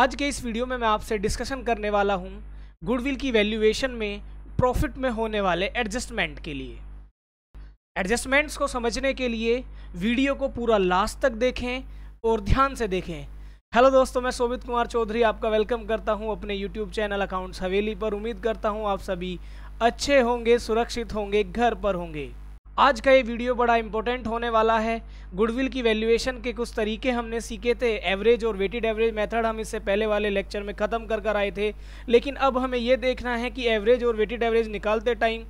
आज के इस वीडियो में मैं आपसे डिस्कशन करने वाला हूँ गुडविल की वैल्यूएशन में प्रॉफिट में होने वाले एडजस्टमेंट के लिए एडजस्टमेंट्स को समझने के लिए वीडियो को पूरा लास्ट तक देखें और ध्यान से देखें हेलो दोस्तों मैं सोमित कुमार चौधरी आपका वेलकम करता हूं अपने यूट्यूब चैनल अकाउंट्स हवेली पर उम्मीद करता हूं आप सभी अच्छे होंगे सुरक्षित होंगे घर पर होंगे आज का ये वीडियो बड़ा इंपॉर्टेंट होने वाला है गुडविल की वैल्यूएशन के कुछ तरीके हमने सीखे थे एवरेज और वेटेड एवरेज मेथड हम इससे पहले वाले लेक्चर में ख़त्म कर कर आए थे लेकिन अब हमें ये देखना है कि एवरेज और वेटेड एवरेज निकालते टाइम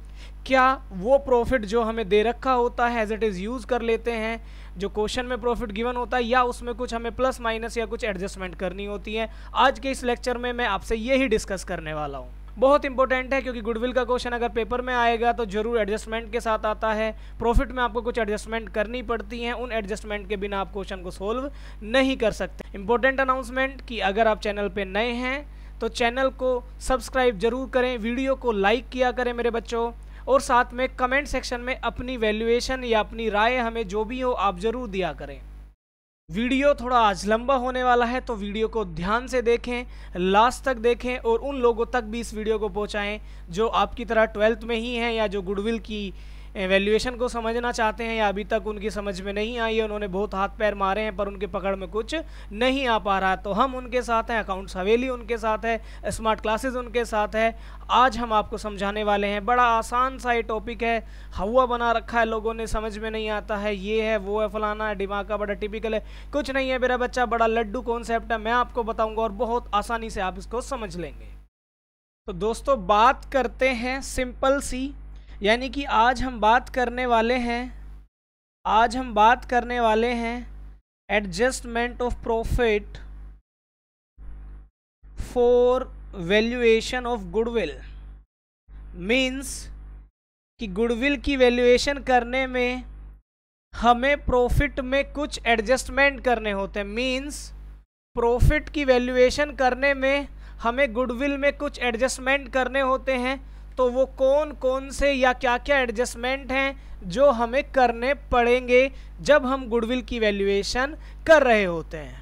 क्या वो प्रॉफिट जो हमें दे रखा होता है एज इट इज़ यूज़ कर लेते हैं जो क्वेश्चन में प्रॉफिट गिवन होता है या उसमें कुछ हमें प्लस माइनस या कुछ एडजस्टमेंट करनी होती है आज के इस लेक्चर में मैं आपसे यही डिस्कस करने वाला हूँ बहुत इंपॉर्टेंट है क्योंकि गुडविल का क्वेश्चन अगर पेपर में आएगा तो ज़रूर एडजस्टमेंट के साथ आता है प्रॉफिट में आपको कुछ एडजस्टमेंट करनी पड़ती हैं उन एडजस्टमेंट के बिना आप क्वेश्चन को सोल्व नहीं कर सकते इंपॉर्टेंट अनाउंसमेंट कि अगर आप चैनल पर नए हैं तो चैनल को सब्सक्राइब जरूर करें वीडियो को लाइक किया करें मेरे बच्चों और साथ में कमेंट सेक्शन में अपनी वैल्यूएशन या अपनी राय हमें जो भी हो आप ज़रूर दिया करें वीडियो थोड़ा आज लंबा होने वाला है तो वीडियो को ध्यान से देखें लास्ट तक देखें और उन लोगों तक भी इस वीडियो को पहुंचाएं जो आपकी तरह ट्वेल्थ में ही हैं या जो गुडविल की वैल्यूएशन को समझना चाहते हैं या अभी तक उनकी समझ में नहीं आई है उन्होंने बहुत हाथ पैर मारे हैं पर उनके पकड़ में कुछ नहीं आ पा रहा है तो हम उनके साथ हैं अकाउंट्स हवेली उनके साथ है स्मार्ट क्लासेज उनके साथ है आज हम आपको समझाने वाले हैं बड़ा आसान सा ये टॉपिक है हवा बना रखा है लोगों ने समझ में नहीं आता है ये है वो है फलाना है दिमाग का बड़ा टिपिकल है कुछ नहीं है मेरा बच्चा बड़ा लड्डू कॉन्सेप्ट है मैं आपको बताऊंगा और बहुत आसानी से आप इसको समझ लेंगे तो दोस्तों बात करते हैं सिंपल सी यानी कि आज हम बात करने वाले हैं आज हम बात करने वाले हैं adjustment of profit for valuation of goodwill means कि गुडविल की वैल्यूएशन करने में हमें प्रॉफिट में कुछ एडजस्टमेंट करने होते हैं मींस प्रॉफिट की वैल्यूएशन करने में हमें गुडविल में कुछ एडजस्टमेंट करने होते हैं तो वो कौन कौन से या क्या क्या एडजस्टमेंट हैं जो हमें करने पड़ेंगे जब हम गुडविल की वैल्यूएशन कर रहे होते हैं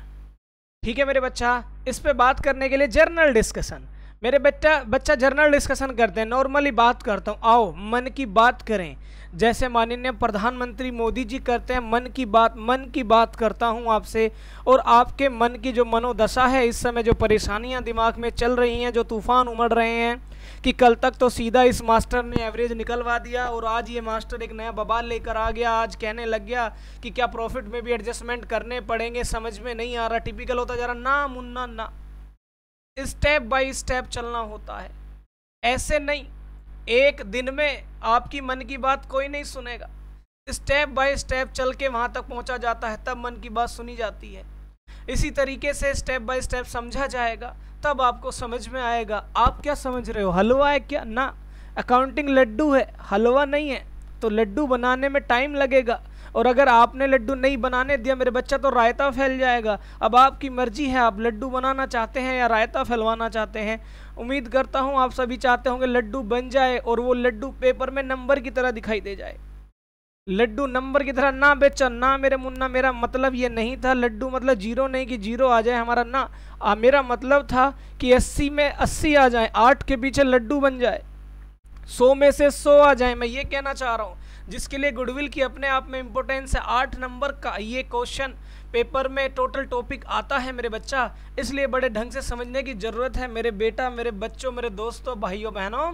ठीक है मेरे बच्चा इस पे बात करने के लिए जर्नल डिस्कशन मेरे बच्चा बच्चा जर्नल डिस्कशन करते हैं नॉर्मली बात करता हूँ आओ मन की बात करें जैसे माननीय प्रधानमंत्री मोदी जी करते हैं मन की बात मन की बात करता हूँ आपसे और आपके मन की जो मनोदशा है इस समय जो परेशानियाँ दिमाग में चल रही हैं जो तूफान उमड़ रहे हैं कि कल तक तो सीधा इस मास्टर ने एवरेज निकलवा दिया और आज ये मास्टर एक नया बबाल लेकर आ गया आज कहने लग गया कि क्या प्रॉफिट में भी एडजस्टमेंट करने पड़ेंगे समझ में नहीं आ रहा टिपिकल होता जा रहा ना मुन्ना ना स्टेप बाय स्टेप चलना होता है ऐसे नहीं एक दिन में आपकी मन की बात कोई नहीं सुनेगा स्टेप बाय स्टेप चल के वहाँ तक पहुँचा जाता है तब मन की बात सुनी जाती है इसी तरीके से स्टेप बाय स्टेप समझा जाएगा तब आपको समझ में आएगा आप क्या समझ रहे हो हलवा है क्या ना अकाउंटिंग लड्डू है हलवा नहीं है तो लड्डू बनाने में टाइम लगेगा और अगर आपने लड्डू नहीं बनाने दिया मेरे बच्चा तो रायता फैल जाएगा अब आपकी मर्जी है आप लड्डू बनाना चाहते हैं या रायता फैलवाना चाहते हैं उम्मीद करता हूँ आप सभी चाहते होंगे लड्डू बन जाए और वो लड्डू पेपर में नंबर की तरह दिखाई दे जाए लड्डू नंबर की तरह ना बेचा ना मेरे मुन्ना मेरा मतलब ये नहीं था लड्डू मतलब जीरो नहीं कि जीरो आ जाए हमारा ना आ, मेरा मतलब था कि अस्सी में अस्सी आ जाए आठ के पीछे लड्डू बन जाए सौ में से सौ आ जाए मैं ये कहना चाह रहा हूँ जिसके लिए गुडविल की अपने आप में इम्पोर्टेंस है आठ नंबर का ये क्वेश्चन पेपर में टोटल टॉपिक आता है मेरे बच्चा इसलिए बड़े ढंग से समझने की ज़रूरत है मेरे बेटा मेरे बच्चों मेरे दोस्तों भाइयों बहनों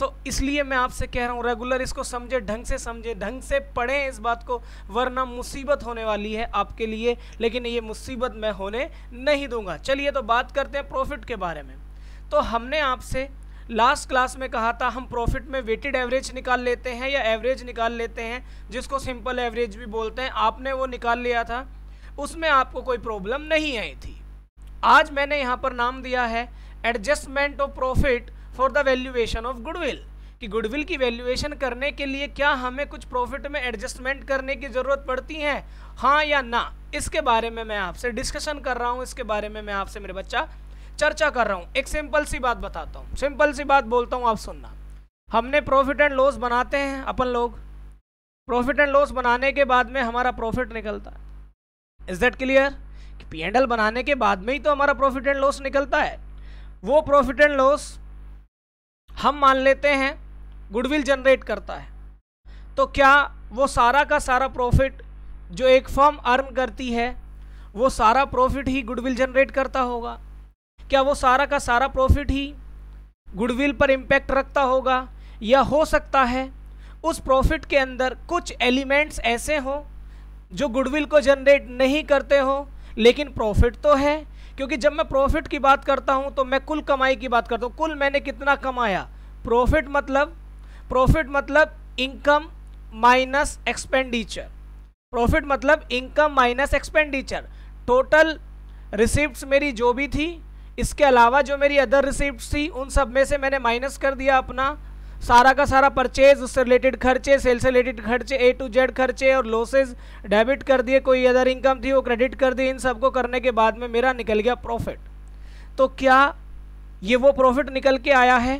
तो इसलिए मैं आपसे कह रहा हूँ रेगुलर इसको समझे ढंग से समझे ढंग से पढ़ें इस बात को वरना मुसीबत होने वाली है आपके लिए लेकिन ये मुसीबत मैं होने नहीं दूंगा चलिए तो बात करते हैं प्रॉफिट के बारे में तो हमने आपसे लास्ट क्लास में कहा था हम प्रॉफिट में वेटेड एवरेज निकाल लेते हैं या एवरेज निकाल लेते हैं जिसको सिंपल एवरेज भी बोलते हैं आपने वो निकाल लिया था उसमें आपको कोई प्रॉब्लम नहीं आई थी आज मैंने यहाँ पर नाम दिया है adjustment of profit for the valuation of goodwill कि गुडविल की वैल्यूएशन करने के लिए क्या हमें कुछ प्रॉफिट में एडजस्टमेंट करने की ज़रूरत पड़ती है हाँ या ना इसके बारे में मैं आपसे डिस्कशन कर रहा हूँ इसके बारे में मैं आपसे मेरे बच्चा चर्चा कर रहा हूँ एक सिंपल सी बात बताता हूँ सिंपल सी बात बोलता हूँ आप सुनना हमने प्रॉफिट एंड लॉस बनाते हैं अपन लोग प्रॉफिट एंड लॉस बनाने के बाद में हमारा प्रॉफिट निकलता है इज दैट क्लियर कि पी एंड एल बनाने के बाद में ही तो हमारा प्रॉफिट एंड लॉस निकलता है वो प्रॉफिट एंड लॉस हम मान लेते हैं गुडविल जनरेट करता है तो क्या वो सारा का सारा प्रॉफिट जो एक फर्म अर्न करती है वो सारा प्रॉफिट ही गुडविल जनरेट करता होगा क्या वो सारा का सारा प्रॉफिट ही गुडविल पर इम्पैक्ट रखता होगा या हो सकता है उस प्रॉफिट के अंदर कुछ एलिमेंट्स ऐसे हों जो गुडविल को जनरेट नहीं करते हो लेकिन प्रॉफिट तो है क्योंकि जब मैं प्रॉफिट की बात करता हूँ तो मैं कुल कमाई की बात करता हूँ कुल मैंने कितना कमाया प्रॉफिट मतलब प्रॉफिट मतलब इनकम माइनस एक्सपेंडिचर प्रॉफिट मतलब income minus expenditure total receipt मेरी जो भी थी इसके अलावा जो मेरी अदर रिसिप्ट थी उन सब में से मैंने माइनस कर दिया अपना सारा का सारा परचेज उससे रिलेटेड खर्चे सेल से रिलेटेड खर्चे ए टू जेड खर्चे और लॉसेज डेबिट कर दिए कोई अदर इनकम थी वो क्रेडिट कर दी इन सब को करने के बाद में मेरा निकल गया प्रॉफिट तो क्या ये वो प्रॉफिट निकल के आया है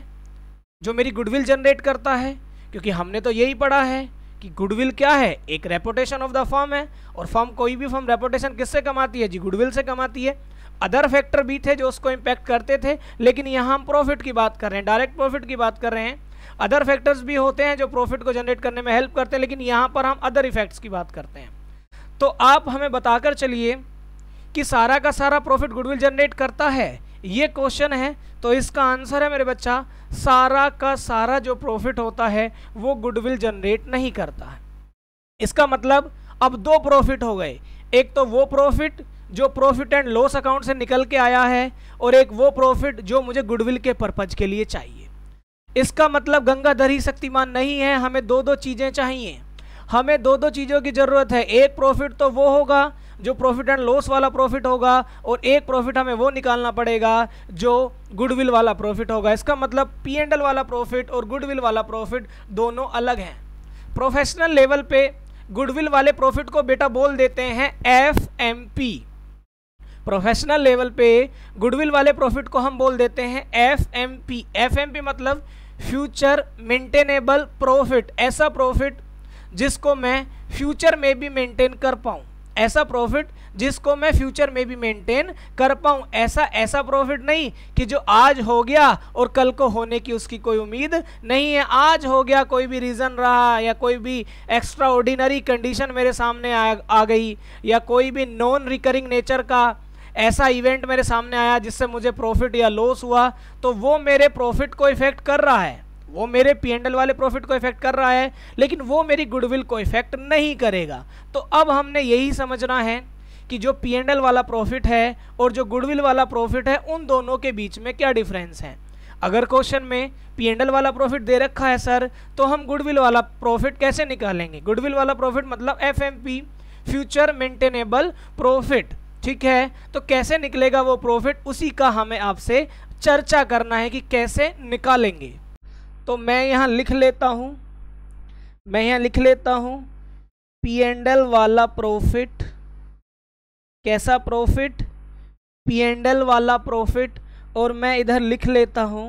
जो मेरी गुडविल जनरेट करता है क्योंकि हमने तो यही पढ़ा है कि गुडविल क्या है एक रेपोटेशन ऑफ द फर्म है और फर्म कोई भी फर्म रेपोटेशन किससे कमाती है जी गुडविल से कमाती है अदर फैक्टर भी थे जो उसको इम्पैक्ट करते थे लेकिन यहाँ हम प्रॉफिट की बात कर रहे हैं डायरेक्ट प्रॉफिट की बात कर रहे हैं अदर फैक्टर्स भी होते हैं जो प्रॉफिट को जनरेट करने में हेल्प करते हैं लेकिन यहाँ पर हम अदर इफेक्ट्स की बात करते हैं तो आप हमें बताकर चलिए कि सारा का सारा प्रॉफिट गुडविल जनरेट करता है ये क्वेश्चन है तो इसका आंसर है मेरे बच्चा सारा का सारा जो प्रॉफिट होता है वो गुडविल जनरेट नहीं करता इसका मतलब अब दो प्रॉफिट हो गए एक तो वो प्रॉफिट जो प्रॉफिट एंड लॉस अकाउंट से निकल के आया है और एक वो प्रॉफिट जो मुझे गुडविल के पर्पज के लिए चाहिए इसका मतलब गंगाधर ही शक्तिमान नहीं है हमें दो दो चीज़ें चाहिए हमें दो दो चीज़ों की ज़रूरत है एक प्रॉफिट तो वो होगा जो प्रॉफिट एंड लॉस वाला प्रॉफिट होगा और एक प्रॉफिट हमें वो निकालना पड़ेगा जो गुडविल वाला प्रॉफिट होगा इसका मतलब पी एंड एल वाला प्रॉफिट और गुडविल वाला प्रॉफिट दोनों अलग हैं प्रोफेशनल लेवल पे गुडविल वाले प्रॉफिट को बेटा बोल देते हैं F M P professional level पे गुडविल वाले प्रॉफिट को हम बोल देते हैं F M P F M P मतलब फ्यूचर मेंटेनेबल प्रॉफिट ऐसा प्रॉफिट जिसको मैं फ्यूचर में भी मेंटेन कर पाऊँ ऐसा प्रॉफिट जिसको मैं फ्यूचर में भी मेंटेन कर पाऊँ ऐसा ऐसा प्रॉफिट नहीं कि जो आज हो गया और कल को होने की उसकी कोई उम्मीद नहीं है आज हो गया कोई भी रीज़न रहा या कोई भी एक्स्ट्रा ऑर्डिनरी कंडीशन मेरे सामने आ, आ गई या कोई भी नॉन रिकरिंग नेचर का ऐसा इवेंट मेरे सामने आया जिससे मुझे प्रॉफिट या लॉस हुआ तो वो मेरे प्रॉफिट को इफेक्ट कर रहा है वो मेरे पी वाले प्रॉफिट को इफेक्ट कर रहा है लेकिन वो मेरी गुडविल को इफेक्ट नहीं करेगा तो अब हमने यही समझना है कि जो पी वाला प्रॉफिट है और जो गुडविल वाला प्रॉफिट है उन दोनों के बीच में क्या डिफरेंस है अगर क्वेश्चन में पी वाला प्रॉफिट दे रखा है सर तो हम गुडविल वाला प्रॉफिट कैसे निकालेंगे गुडविल वाला प्रॉफिट मतलब एफ फ्यूचर मेंटेनेबल प्रॉफिट ठीक है तो कैसे निकलेगा वो प्रॉफिट उसी का हमें आपसे चर्चा करना है कि कैसे निकालेंगे तो मैं यहाँ लिख लेता हूँ मैं यहाँ लिख लेता हूँ पी एंड एल वाला प्रॉफिट कैसा प्रॉफिट पी एंड एल वाला प्रॉफिट और मैं इधर लिख लेता हूँ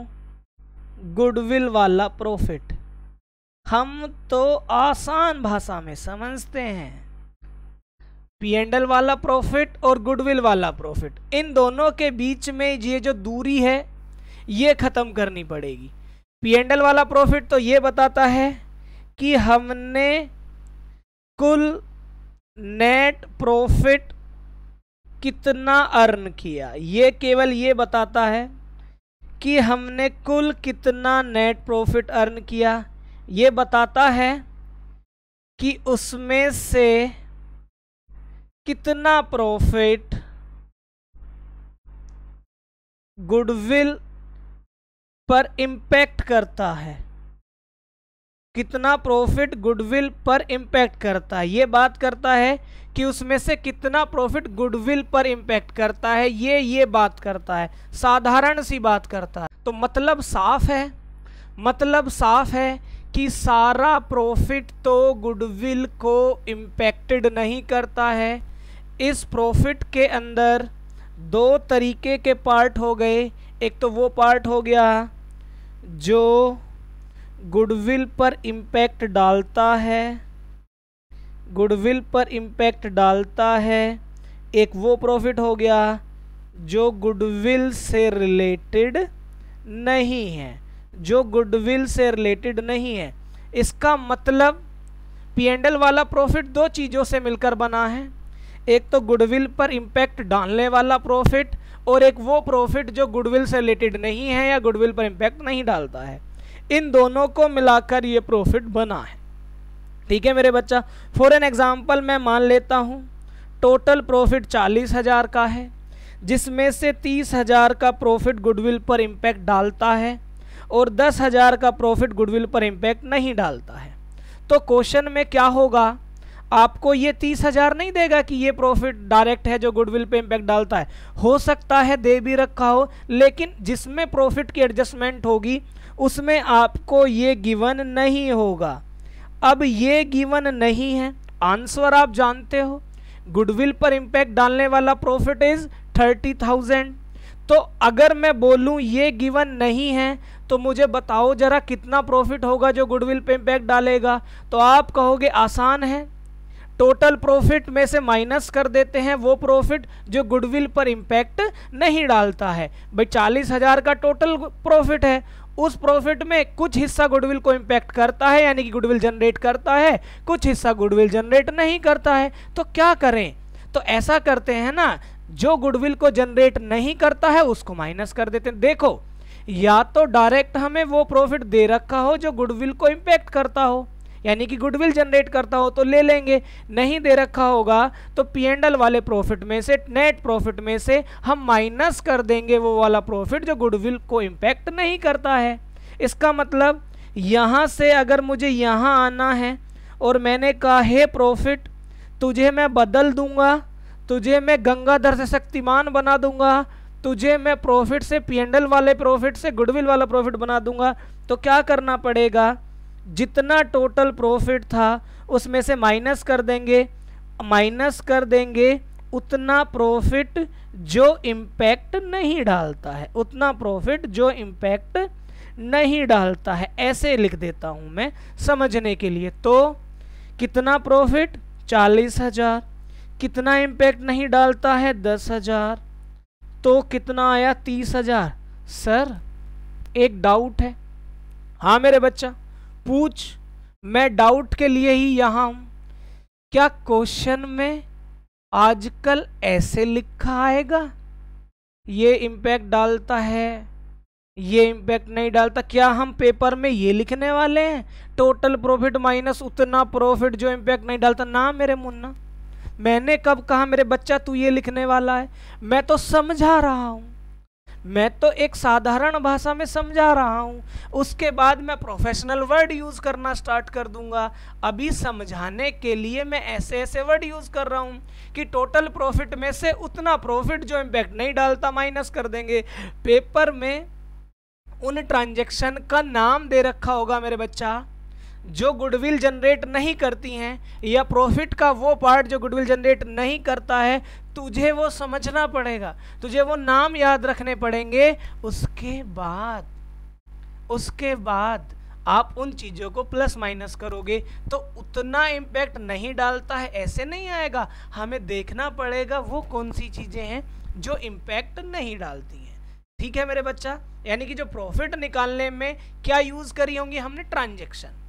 गुडविल वाला प्रॉफिट हम तो आसान भाषा में समझते हैं पी एंडल वाला प्रॉफिट और गुडविल वाला प्रॉफिट इन दोनों के बीच में ये जो दूरी है ये ख़त्म करनी पड़ेगी पी एंडल वाला प्रॉफिट तो ये बताता है कि हमने कुल नेट प्रॉफिट कितना अर्न किया ये केवल ये बताता है कि हमने कुल कितना नेट प्रॉफिट अर्न किया ये बताता है कि उसमें से कितना प्रॉफिट गुडविल पर इंपैक्ट करता है कितना प्रॉफिट गुडविल पर इंपैक्ट करता है ये बात करता है कि उसमें से कितना प्रॉफिट गुडविल पर इंपैक्ट करता है ये ये बात करता है साधारण सी बात करता है तो मतलब साफ है मतलब साफ है कि सारा प्रॉफिट तो गुडविल को इंपैक्टेड नहीं करता है इस प्रॉफिट के अंदर दो तरीके के पार्ट हो गए एक तो वो पार्ट हो गया जो गुडविल पर इम्पैक्ट डालता है गुडविल पर इम्पैक्ट डालता है एक वो प्रॉफिट हो गया जो गुडविल से रिलेटेड नहीं है जो गुडविल से रिलेटेड नहीं है इसका मतलब पी एंडल वाला प्रॉफिट दो चीज़ों से मिलकर बना है एक तो गुडविल पर इम्पैक्ट डालने वाला प्रॉफिट और एक वो प्रॉफिट जो गुडविल से रिलेटेड नहीं है या गुडविल पर इम्पैक्ट नहीं डालता है इन दोनों को मिलाकर ये प्रॉफिट बना है ठीक है मेरे बच्चा फॉर एन एग्जाम्पल मैं मान लेता हूँ टोटल प्रॉफिट चालीस हज़ार का है जिसमें से तीस हज़ार का प्रॉफिट गुडविल पर इम्पैक्ट डालता है और दस हज़ार का प्रॉफिट गुडविल पर इम्पैक्ट नहीं डालता है तो क्वेश्चन में क्या होगा आपको ये तीस हज़ार नहीं देगा कि ये प्रॉफिट डायरेक्ट है जो गुडविल पे इम्पैक्ट डालता है हो सकता है दे भी रखा हो लेकिन जिसमें प्रॉफिट की एडजस्टमेंट होगी उसमें आपको ये गिवन नहीं होगा अब ये गिवन नहीं है आंसर आप जानते हो गुडविल पर इम्पैक्ट डालने वाला प्रॉफिट इज़ थर्टी थाउजेंड तो अगर मैं बोलूं ये गिवन नहीं है तो मुझे बताओ ज़रा कितना प्रॉफिट होगा जो गुडविल पे इम्पैक्ट डालेगा तो आप कहोगे आसान है टोटल प्रॉफिट में से माइनस कर देते हैं वो प्रॉफिट जो गुडविल पर इम्पैक्ट नहीं डालता है भाई चालीस हज़ार का टोटल प्रॉफिट है उस प्रॉफिट में कुछ हिस्सा गुडविल को इम्पैक्ट करता है यानी कि गुडविल जनरेट करता है कुछ हिस्सा गुडविल जनरेट नहीं करता है तो क्या करें तो ऐसा करते हैं ना जो गुडविल को जनरेट नहीं करता है उसको माइनस कर देते हैं देखो या तो डायरेक्ट हमें वो प्रॉफिट दे रखा हो जो गुडविल को इम्पैक्ट करता हो यानी कि गुडविल जनरेट करता हो तो ले लेंगे नहीं दे रखा होगा तो पी वाले प्रॉफिट में से नेट प्रॉफिट में से हम माइनस कर देंगे वो वाला प्रॉफिट जो गुडविल को इम्पैक्ट नहीं करता है इसका मतलब यहाँ से अगर मुझे यहाँ आना है और मैंने कहा हे प्रॉफिट तुझे मैं बदल दूंगा तुझे मैं गंगाधर से शक्तिमान बना दूंगा तुझे मैं प्रॉफिट से पी वाले प्रॉफिट से गुडविल वाला प्रॉफिट बना दूंगा तो क्या करना पड़ेगा जितना टोटल प्रॉफिट था उसमें से माइनस कर देंगे माइनस कर देंगे उतना प्रॉफिट जो इम्पैक्ट नहीं डालता है उतना प्रॉफिट जो इम्पैक्ट नहीं डालता है ऐसे लिख देता हूँ मैं समझने के लिए तो कितना प्रॉफिट चालीस हजार कितना इम्पैक्ट नहीं डालता है दस हजार तो कितना आया तीस हजार सर एक डाउट है हाँ मेरे बच्चा पूछ मैं डाउट के लिए ही यहाँ हूँ क्या क्वेश्चन में आजकल ऐसे लिखा आएगा ये इम्पैक्ट डालता है ये इम्पैक्ट नहीं डालता क्या हम पेपर में ये लिखने वाले हैं टोटल प्रॉफिट माइनस उतना प्रॉफिट जो इम्पैक्ट नहीं डालता ना मेरे मुन्ना मैंने कब कहा मेरे बच्चा तू ये लिखने वाला है मैं तो समझा रहा हूँ मैं तो एक साधारण भाषा में समझा रहा हूँ उसके बाद मैं प्रोफेशनल वर्ड यूज़ करना स्टार्ट कर दूंगा अभी समझाने के लिए मैं ऐसे ऐसे वर्ड यूज़ कर रहा हूँ कि टोटल प्रॉफिट में से उतना प्रॉफिट जो इम्पैक्ट नहीं डालता माइनस कर देंगे पेपर में उन ट्रांजेक्शन का नाम दे रखा होगा मेरे बच्चा जो गुडविल जनरेट नहीं करती हैं या प्रॉफिट का वो पार्ट जो गुडविल जनरेट नहीं करता है तुझे वो समझना पड़ेगा तुझे वो नाम याद रखने पड़ेंगे उसके बाद उसके बाद आप उन चीज़ों को प्लस माइनस करोगे तो उतना इम्पैक्ट नहीं डालता है ऐसे नहीं आएगा हमें देखना पड़ेगा वो कौन सी चीज़ें हैं जो इम्पैक्ट नहीं डालती हैं ठीक है मेरे बच्चा यानी कि जो प्रॉफिट निकालने में क्या यूज़ करी होंगी हमने ट्रांजेक्शन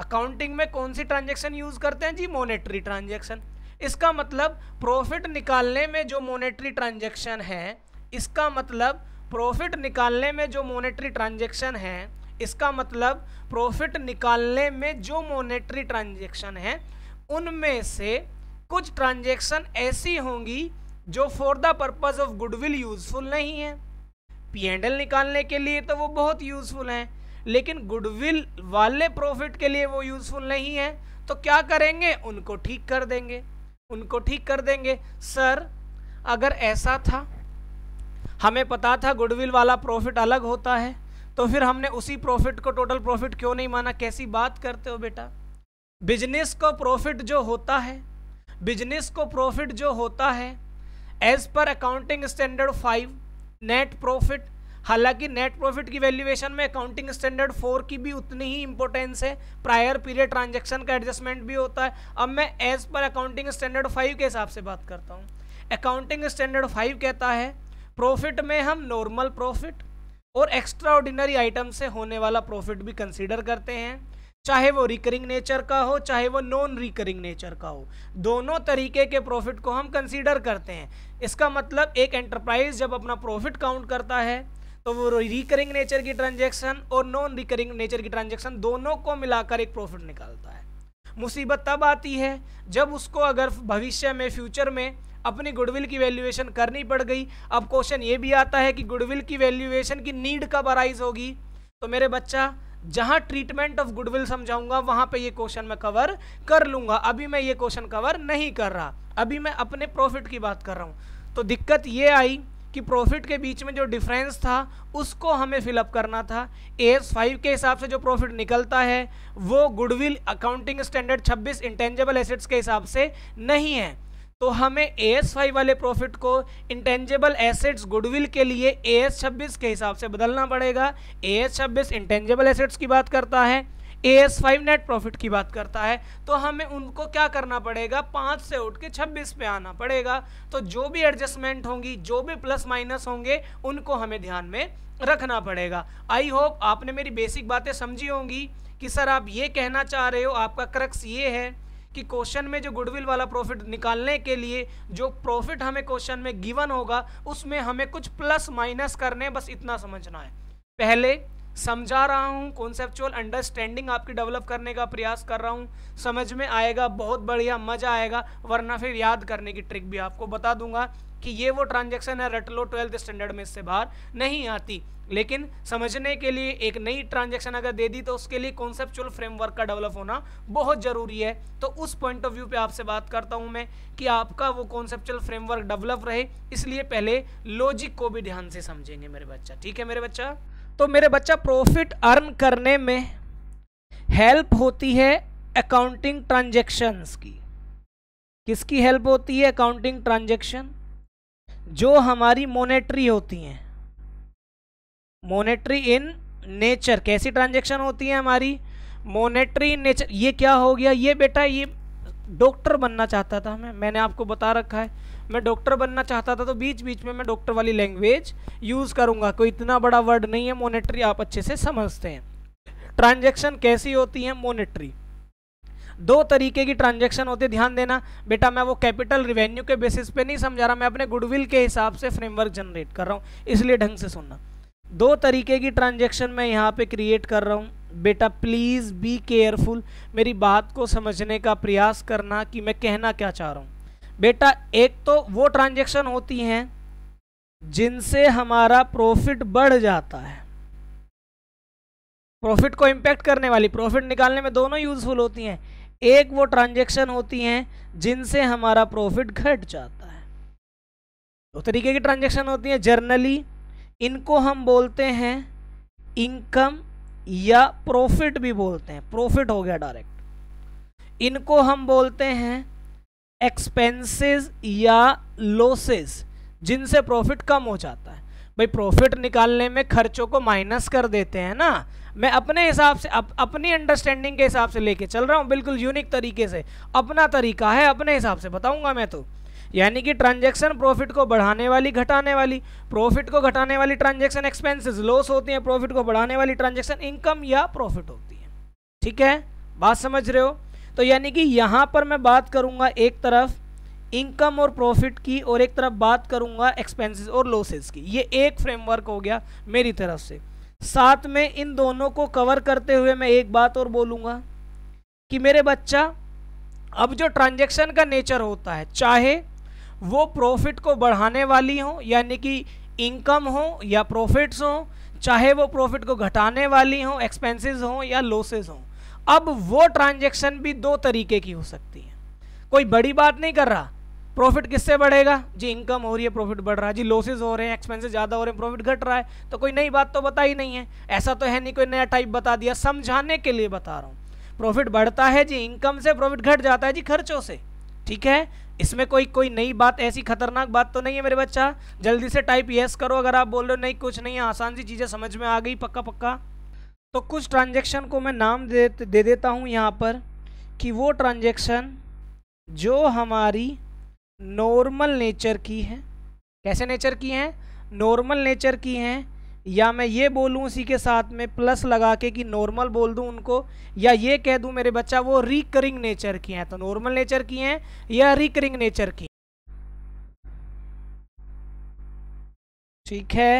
अकाउंटिंग में कौन सी ट्रांजेक्शन यूज़ करते हैं जी मोनेटरी ट्रांजेक्शन इसका मतलब प्रॉफिट निकालने में जो मोनेटरी ट्रांजेक्शन है इसका मतलब प्रॉफिट निकालने में जो मोनेटरी ट्रांजेक्शन है इसका मतलब प्रॉफिट निकालने में जो मोनेटरी ट्रांजेक्शन है उनमें से कुछ ट्रांजेक्शन ऐसी होंगी जो for the purpose of goodwill useful नहीं है पी एंड एल निकालने के लिए तो वो बहुत यूज़फुल हैं लेकिन गुडविल वाले प्रॉफिट के लिए वो यूज़फुल नहीं है तो क्या करेंगे उनको ठीक कर देंगे उनको ठीक कर देंगे सर अगर ऐसा था हमें पता था गुडविल वाला प्रॉफिट अलग होता है तो फिर हमने उसी प्रॉफिट को टोटल प्रॉफिट क्यों नहीं माना कैसी बात करते हो बेटा बिजनेस को प्रॉफिट जो होता है बिजनेस को प्रॉफिट जो होता है as per accounting standard five net profit हालांकि नेट प्रॉफिट की वैल्यूएशन में अकाउंटिंग स्टैंडर्ड फोर की भी उतनी ही इंपॉर्टेंस है प्रायर पीरियड ट्रांजेक्शन का एडजस्टमेंट भी होता है अब मैं as per accounting standard five के हिसाब से बात करता हूँ अकाउंटिंग स्टैंडर्ड फाइव कहता है प्रॉफिट में हम नॉर्मल प्रॉफिट और एक्स्ट्रा ऑर्डिनरी आइटम से होने वाला प्रॉफिट भी कंसिडर करते हैं चाहे वो रिकरिंग नेचर का हो चाहे वो नॉन रिकरिंग नेचर का हो दोनों तरीके के प्रॉफिट को हम कंसीडर करते हैं इसका मतलब एक एंटरप्राइज जब अपना प्रॉफिट काउंट करता है तो वो रिकरिंग नेचर की ट्रांजेक्शन और नॉन रिकरिंग नेचर की ट्रांजेक्शन दोनों को मिलाकर एक प्रॉफिट निकालता है मुसीबत तब आती है जब उसको अगर भविष्य में फ्यूचर में अपनी गुडविल की वैल्यूएशन करनी पड़ गई अब क्वेश्चन ये भी आता है कि गुडविल की वैल्यूएशन की नीड कब अराइज होगी तो मेरे बच्चा जहाँ ट्रीटमेंट ऑफ गुडविल समझाऊंगा वहाँ पे ये क्वेश्चन मैं कवर कर लूँगा अभी मैं ये क्वेश्चन कवर नहीं कर रहा अभी मैं अपने प्रॉफिट की बात कर रहा हूँ तो दिक्कत ये आई कि प्रॉफिट के बीच में जो डिफरेंस था उसको हमें फिलअप करना था एस फाइव के हिसाब से जो प्रॉफिट निकलता है वो goodwill accounting standard 26 intangible assets के हिसाब से नहीं है तो हमें एस फाइव वाले प्रॉफिट को इंटेंजेबल एसेट्स गुडविल के लिए एस छब्बीस के हिसाब से बदलना पड़ेगा एस छब्बीस इंटेंजेबल एसेट्स की बात करता है A S five net profit की बात करता है तो हमें उनको क्या करना पड़ेगा पाँच से उठ के छब्बीस पे आना पड़ेगा तो जो भी एडजस्टमेंट होंगी जो भी प्लस माइनस होंगे उनको हमें ध्यान में रखना पड़ेगा आई होप आपने मेरी बेसिक बातें समझी होंगी कि सर आप ये कहना चाह रहे हो आपका क्रक्स ये है कि क्वेश्चन में जो गुडविल वाला प्रॉफिट निकालने के लिए जो प्रॉफिट हमें क्वेश्चन में गिवन होगा उसमें हमें कुछ प्लस माइनस करने बस इतना समझना है पहले समझा रहा हूँ कॉन्सेप्चुअल अंडरस्टैंडिंग आपकी डेवलप करने का प्रयास कर रहा हूँ समझ में आएगा बहुत बढ़िया मज़ा आएगा वरना फिर याद करने की ट्रिक भी आपको बता दूंगा कि ये वो ट्रांजेक्शन है रटलो ट्वेल्थ स्टैंडर्ड में इससे बाहर नहीं आती लेकिन समझने के लिए एक नई ट्रांजेक्शन अगर दे दी तो उसके लिए कॉन्सेप्चुअल फ्रेमवर्क का डेवलप होना बहुत ज़रूरी है तो उस पॉइंट ऑफ व्यू पे आपसे बात करता हूँ मैं कि आपका वो कॉन्सेप्चुअल फ्रेमवर्क डेवलप रहे इसलिए पहले लॉजिक को भी ध्यान से समझेंगे मेरे बच्चा ठीक है मेरे बच्चा तो मेरे बच्चा प्रॉफिट अर्न करने में हेल्प होती है अकाउंटिंग ट्रांजेक्शन्स की किसकी हेल्प होती है अकाउंटिंग ट्रांजेक्शन जो हमारी मोनेटरी होती हैं मोनेटरी इन नेचर कैसी ट्रांजेक्शन होती है हमारी मोनेटरी इन नेचर ये क्या हो गया ये बेटा ये डॉक्टर बनना चाहता था मैं मैंने आपको बता रखा है मैं डॉक्टर बनना चाहता था तो बीच बीच में मैं डॉक्टर वाली लैंग्वेज यूज़ करूँगा कोई इतना बड़ा वर्ड नहीं है मोनिट्री आप अच्छे से समझते हैं ट्रांजेक्शन कैसी होती है मोनिट्री दो तरीके की ट्रांजेक्शन होती है ध्यान देना बेटा मैं वो कैपिटल रिवेन्यू के बेसिस पे नहीं समझा रहा मैं अपने गुडविल के हिसाब से फ्रेमवर्क जनरेट कर रहा हूँ इसलिए ढंग से सुनना दो तरीके की ट्रांजेक्शन मैं यहाँ पे क्रिएट कर रहा हूँ बेटा प्लीज़ बी केयरफुल मेरी बात को समझने का प्रयास करना कि मैं कहना क्या चाह रहा हूँ बेटा एक तो वो ट्रांजेक्शन होती हैं जिनसे हमारा प्रॉफिट बढ़ जाता है प्रॉफिट को इम्पैक्ट करने वाली प्रॉफिट निकालने में दोनों यूजफुल होती हैं एक वो ट्रांजेक्शन होती हैं जिनसे हमारा प्रॉफिट घट जाता है दो तरीके की ट्रांजेक्शन होती हैं जर्नली इनको हम बोलते हैं इनकम या प्रॉफिट भी बोलते हैं प्रॉफिट हो गया डायरेक्ट इनको हम बोलते हैं एक्सपेंसेस या लॉसेस जिनसे प्रॉफिट कम हो जाता है भाई प्रॉफिट निकालने में खर्चों को माइनस कर देते हैं ना मैं अपने हिसाब से अप, अपनी अंडरस्टैंडिंग के हिसाब से लेके चल रहा हूँ बिल्कुल यूनिक तरीके से अपना तरीका है अपने हिसाब से बताऊँगा मैं तो यानी कि ट्रांजेक्शन प्रॉफिट को बढ़ाने वाली घटाने वाली प्रॉफिट को घटाने वाली ट्रांजेक्शन एक्सपेंसेस लॉस होती हैं प्रॉफिट को बढ़ाने वाली ट्रांजेक्शन इनकम या प्रॉफिट होती है ठीक है बात समझ रहे हो तो यानी कि यहाँ पर मैं बात करूँगा एक तरफ इनकम और प्रॉफिट की और एक तरफ बात करूँगा एक्सपेंसेस और लॉसेस की ये एक फ्रेमवर्क हो गया मेरी तरफ से साथ में इन दोनों को कवर करते हुए मैं एक बात और बोलूँगा कि मेरे बच्चा अब जो ट्रांजैक्शन का नेचर होता है चाहे वो प्रॉफिट को बढ़ाने वाली हो यानी कि इनकम हो या प्रॉफिट्स हो चाहे वो प्रॉफिट को घटाने वाली हो एक्सपेंसेस हो या लॉसेस हों अब वो ट्रांजेक्शन भी दो तरीके की हो सकती है कोई बड़ी बात नहीं कर रहा प्रॉफिट किससे बढ़ेगा जी इनकम हो रही है प्रॉफिट बढ़ रहा है जी लॉसेज हो रहे हैं एक्सपेंसेस ज़्यादा हो रहे हैं प्रॉफिट घट रहा है तो कोई नई बात तो बता ही नहीं है ऐसा तो है नहीं कोई नया टाइप बता दिया समझाने के लिए बता रहा हूँ प्रॉफिट बढ़ता है जी इनकम से प्रॉफिट घट जाता है जी खर्चों से ठीक है इसमें कोई कोई नई बात ऐसी खतरनाक बात तो नहीं है मेरे बच्चा जल्दी से टाइप येस करो अगर आप बोल रहे हो नहीं कुछ नहीं आसान सी चीज़ें समझ में आ गई पक्का पक्का तो कुछ ट्रांजेक्शन को मैं नाम दे दे देता हूँ यहाँ पर कि वो ट्रांजेक्शन जो हमारी नॉर्मल नेचर की है कैसे नेचर की हैं नॉर्मल नेचर की हैं या मैं ये बोलूँ उसी के साथ में प्लस लगा के कि नॉर्मल बोल दूँ उनको या ये कह दूँ मेरे बच्चा वो रिकरिंग नेचर की हैं तो नॉर्मल नेचर की हैं या रिकरिंग नेचर की ठीक है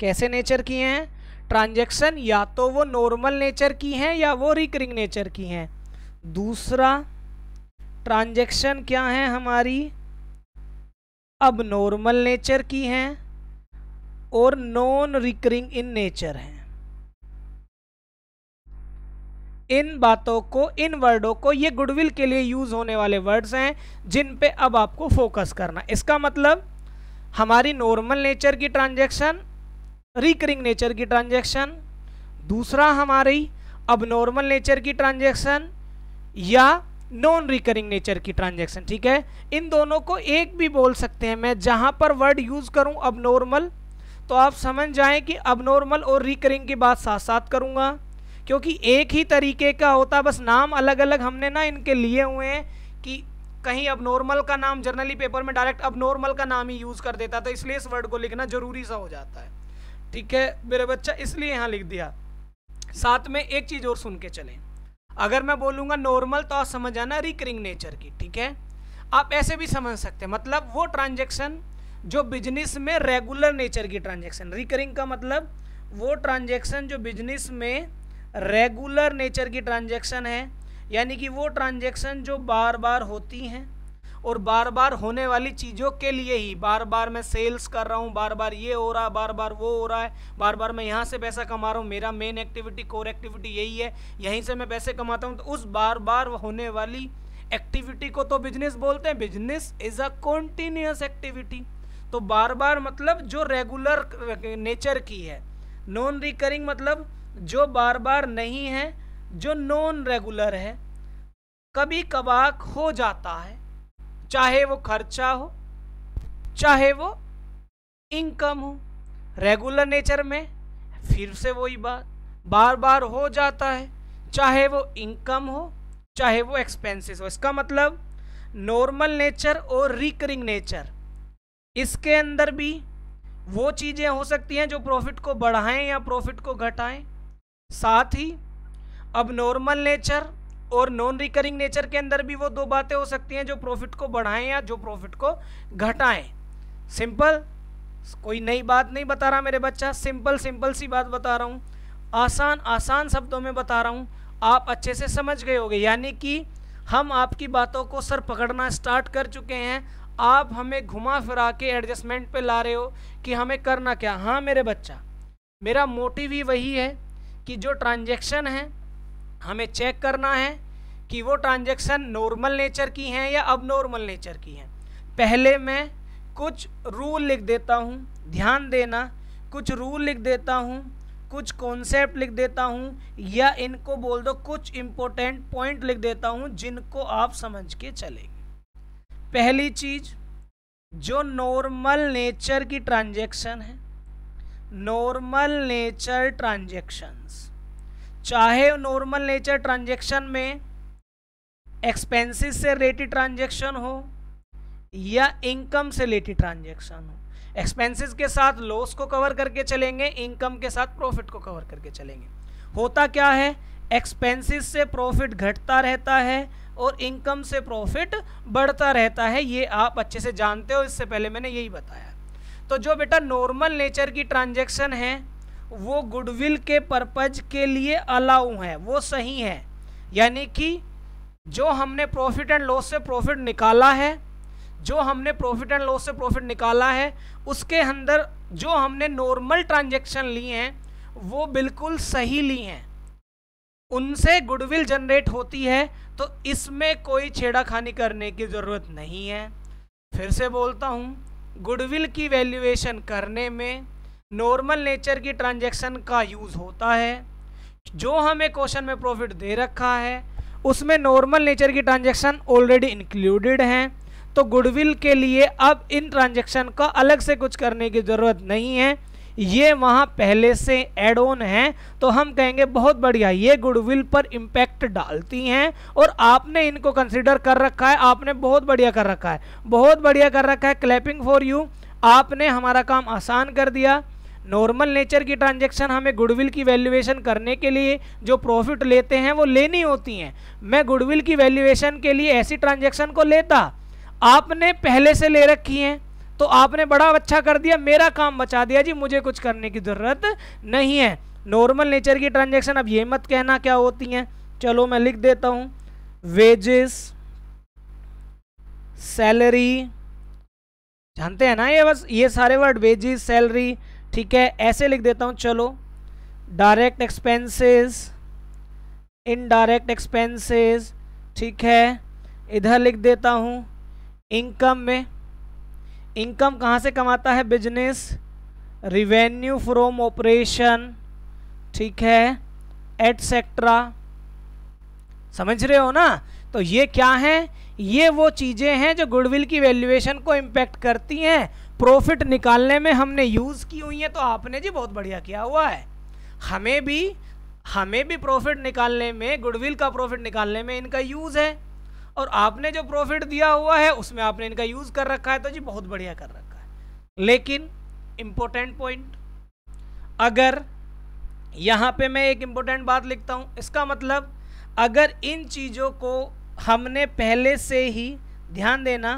कैसे नेचर की हैं ट्रांजैक्शन या तो वो नॉर्मल नेचर की हैं या वो रिकरिंग नेचर की हैं दूसरा ट्रांजैक्शन क्या है हमारी अब नॉर्मल नेचर की हैं और नॉन रिकरिंग इन नेचर हैं इन बातों को इन वर्डों को ये गुडविल के लिए यूज होने वाले वर्ड्स हैं जिन पे अब आपको फोकस करना इसका मतलब हमारी नॉर्मल नेचर की ट्रांजैक्शन रिकरिंग नेचर की ट्रांजैक्शन दूसरा हमारी अब नॉर्मल नेचर की ट्रांजैक्शन या नॉन रिकरिंग नेचर की ट्रांजैक्शन ठीक है इन दोनों को एक भी बोल सकते हैं मैं जहां पर वर्ड यूज करूं अब नॉर्मल तो आप समझ जाएं कि अब नॉर्मल और रिकरिंग की बात साथ साथ करूंगा क्योंकि एक ही तरीके का होता बस नाम अलग अलग हमने ना इनके लिए हुए हैं कि कहीं अब नॉर्मल का नाम जर्नली पेपर में डायरेक्ट अब नॉर्मल का नाम ही यूज़ कर देता तो इसलिए इस वर्ड को लिखना ज़रूरी सा हो जाता है ठीक है मेरा बच्चा इसलिए यहाँ लिख दिया साथ में एक चीज़ और सुन के चलें अगर मैं बोलूँगा नॉर्मल तो आप समझ आना रिकरिंग नेचर की ठीक है आप ऐसे भी समझ सकते हैं मतलब वो ट्रांजेक्शन जो बिजनेस में रेगुलर नेचर की ट्रांजेक्शन रिकरिंग का मतलब वो ट्रांजेक्शन जो बिजनेस में रेगुलर नेचर की ट्रांजेक्शन है यानी कि वो ट्रांजेक्शन जो बार बार होती हैं और बार बार होने वाली चीज़ों के लिए ही बार बार मैं सेल्स कर रहा हूँ बार बार ये हो रहा है बार बार वो हो रहा है बार बार मैं यहाँ से पैसा कमा रहा हूँ मेरा मेन एक्टिविटी कोर एक्टिविटी यही है यहीं से मैं पैसे कमाता हूँ तो उस बार बार होने वाली एक्टिविटी को तो बिजनेस बोलते हैं business is a continuous activity तो बार बार मतलब जो रेगुलर नेचर की है नॉन रिकरिंग मतलब जो बार बार नहीं है जो नॉन रेगुलर है कभी कभार हो जाता है चाहे वो खर्चा हो चाहे वो इनकम हो रेगुलर नेचर में फिर से वही बात बार बार हो जाता है चाहे वो इनकम हो चाहे वो एक्सपेंसेस हो इसका मतलब नॉर्मल नेचर और रिकरिंग नेचर इसके अंदर भी वो चीज़ें हो सकती हैं जो प्रॉफिट को बढ़ाएं या प्रॉफिट को घटाएं साथ ही अब नॉर्मल नेचर और नॉन रिकरिंग नेचर के अंदर भी वो दो बातें हो सकती हैं जो प्रॉफिट को बढ़ाएं या जो प्रॉफिट को घटाएं सिंपल कोई नई बात नहीं बता रहा मेरे बच्चा सिंपल सिंपल सी बात बता रहा हूँ आसान आसान शब्दों में बता रहा हूँ आप अच्छे से समझ गए होगे यानी कि हम आपकी बातों को सर पकड़ना स्टार्ट कर चुके हैं आप हमें घुमा फिरा के एडजस्टमेंट पे ला रहे हो कि हमें करना क्या हाँ मेरे बच्चा मेरा मोटिव ही वही है कि जो ट्रांजेक्शन है हमें चेक करना है कि वो ट्रांजेक्शन नॉर्मल नेचर की हैं या अब नॉर्मल नेचर की हैं पहले मैं कुछ रूल लिख देता हूँ ध्यान देना कुछ रूल लिख देता हूँ कुछ कॉन्सेप्ट लिख देता हूँ या इनको बोल दो कुछ इम्पोर्टेंट पॉइंट लिख देता हूँ जिनको आप समझ के चलेंगे पहली चीज़ जो नॉर्मल नेचर की ट्रांजेक्शन है नॉर्मल नेचर ट्रांजेक्शन्स चाहे नॉर्मल नेचर ट्रांजेक्शन में एक्सपेंसेस से रिलेटेड ट्रांजेक्शन हो या इनकम से रिलेटेड ट्रांजेक्शन हो एक्सपेंसेस के साथ लॉस को कवर करके चलेंगे इनकम के साथ प्रॉफिट को कवर करके चलेंगे होता क्या है एक्सपेंसेस से प्रॉफिट घटता रहता है और इनकम से प्रॉफिट बढ़ता रहता है ये आप अच्छे से जानते हो इससे पहले मैंने यही बताया तो जो बेटा नॉर्मल नेचर की ट्रांजेक्शन है वो गुडविल के पर्पज के लिए अलाउ हैं वो सही हैं यानी कि जो हमने प्रॉफिट एंड लॉस से प्रॉफिट निकाला है जो हमने प्रॉफिट एंड लॉस से प्रॉफिट निकाला है उसके अंदर जो हमने नॉर्मल ट्रांजेक्शन ली हैं वो बिल्कुल सही ली हैं उनसे गुडविल जनरेट होती है तो इसमें कोई छेड़ाखानी करने की ज़रूरत नहीं है फिर से बोलता हूँ गुडविल की वैल्यूएशन करने में नॉर्मल नेचर की ट्रांजैक्शन का यूज़ होता है जो हमें क्वेश्चन में प्रॉफिट दे रखा है उसमें नॉर्मल नेचर की ट्रांजैक्शन ऑलरेडी इंक्लूडेड हैं तो गुडविल के लिए अब इन ट्रांजैक्शन का अलग से कुछ करने की ज़रूरत नहीं है ये वहाँ पहले से एड ऑन है तो हम कहेंगे बहुत बढ़िया ये गुडविल पर इम्पैक्ट डालती हैं और आपने इनको कंसिडर कर रखा है आपने बहुत बढ़िया कर रखा है बहुत बढ़िया कर रखा है क्लैपिंग फॉर यू आपने हमारा काम आसान कर दिया नॉर्मल नेचर की ट्रांजेक्शन हमें गुडविल की वैल्यूएशन करने के लिए जो प्रॉफिट लेते हैं वो लेनी होती हैं मैं गुडविल की वैल्यूएशन के लिए ऐसी ट्रांजेक्शन को लेता आपने पहले से ले रखी हैं तो आपने बड़ा अच्छा कर दिया मेरा काम बचा दिया जी मुझे कुछ करने की ज़रूरत नहीं है नॉर्मल नेचर की ट्रांजेक्शन अब ये मत कहना क्या होती हैं चलो मैं लिख देता हूँ वेजेस सैलरी जानते हैं ना ये बस ये सारे वर्ड वेजेस सैलरी ठीक है ऐसे लिख देता हूँ चलो डायरेक्ट एक्सपेंसेस इनडायरेक्ट एक्सपेंसेस ठीक है इधर लिख देता हूँ इनकम में इनकम कहाँ से कमाता है बिजनेस रिवेन्यू फ्रॉम ऑपरेशन ठीक है एटसेट्रा समझ रहे हो ना तो ये क्या है ये वो चीज़ें हैं जो गुडविल की वैल्यूएशन को इम्पेक्ट करती हैं प्रॉफिट निकालने में हमने यूज़ की हुई है तो आपने जी बहुत बढ़िया किया हुआ है हमें भी हमें भी प्रॉफिट निकालने में गुडविल का प्रॉफिट निकालने में इनका यूज़ है और आपने जो प्रॉफिट दिया हुआ है उसमें आपने इनका यूज़ कर रखा है तो जी बहुत बढ़िया कर रखा है लेकिन इम्पोर्टेंट पॉइंट अगर यहाँ पे मैं एक इम्पोर्टेंट बात लिखता हूँ इसका मतलब अगर इन चीज़ों को हमने पहले से ही ध्यान देना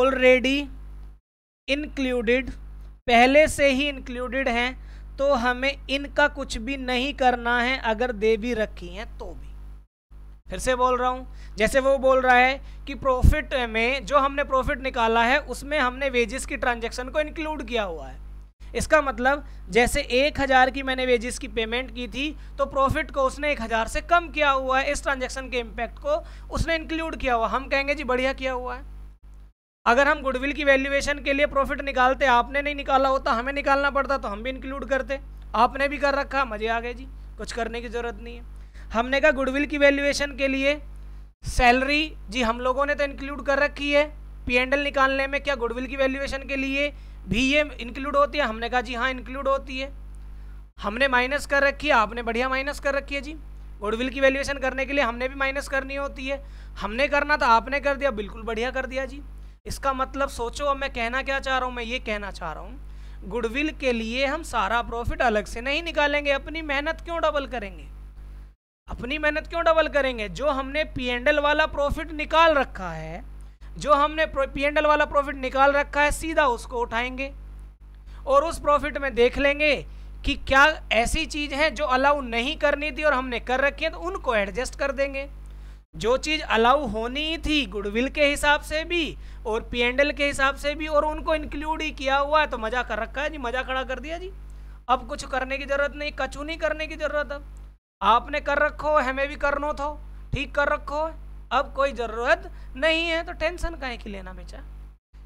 ऑलरेडी इंक्लूडेड पहले से ही इंक्लूडेड हैं तो हमें इनका कुछ भी नहीं करना है अगर दे भी रखी हैं तो भी फिर से बोल रहा हूँ जैसे वो बोल रहा है कि प्रॉफिट में जो हमने प्रॉफिट निकाला है उसमें हमने वेजेस की ट्रांजेक्शन को इंक्लूड किया हुआ है इसका मतलब जैसे एक हज़ार की मैंने वेजेस की पेमेंट की थी तो प्रॉफिट को उसने एक हज़ार से कम किया हुआ है इस ट्रांजेक्शन के इम्पैक्ट को उसने इंक्लूड किया हुआ हम कहेंगे जी बढ़िया किया हुआ है अगर हम गुडविल की वैल्यूएशन के लिए प्रॉफिट निकालते आपने नहीं निकाला होता हमें निकालना पड़ता तो हम भी इंक्लूड करते आपने भी कर रखा मज़े आ गए जी कुछ करने की ज़रूरत नहीं है हमने कहा गुडविल की वैल्यूएशन के लिए सैलरी जी हम लोगों ने तो इंक्लूड कर रखी है पी एंडल निकालने में क्या गुडविल की वैल्यूएशन के लिए भी ये इंक्लूड होती है हमने कहा जी हाँ इंक्लूड होती है हमने माइनस कर रखी है आपने बढ़िया माइनस कर रखी है जी गुडविल की वैल्यूएशन करने के लिए हमने भी माइनस करनी होती है हमने करना था आपने कर दिया बिल्कुल बढ़िया कर दिया जी इसका मतलब सोचो अब मैं कहना क्या चाह रहा हूँ मैं ये कहना चाह रहा हूँ गुडविल के लिए हम सारा प्रॉफिट अलग से नहीं निकालेंगे अपनी मेहनत क्यों डबल करेंगे अपनी मेहनत क्यों डबल करेंगे जो हमने पी एंडल वाला प्रॉफिट निकाल रखा है जो हमने पी एंडल वाला प्रॉफिट निकाल रखा है सीधा उसको उठाएंगे और उस प्रॉफिट में देख लेंगे कि क्या ऐसी चीज़ है जो अलाउ नहीं करनी थी और हमने कर रखी है तो उनको एडजस्ट कर देंगे जो चीज़ अलाउ होनी ही थी गुडविल के हिसाब से भी और पी एंडल के हिसाब से भी और उनको इंक्लूड ही किया हुआ है तो मज़ा कर रखा है जी मज़ा खड़ा कर दिया जी अब कुछ करने की ज़रूरत नहीं कचू नहीं करने की ज़रूरत अब आपने कर रखो हमें भी करनो थो ठीक कर रखो अब कोई ज़रूरत नहीं है तो टेंशन कहें कि लेना बेचा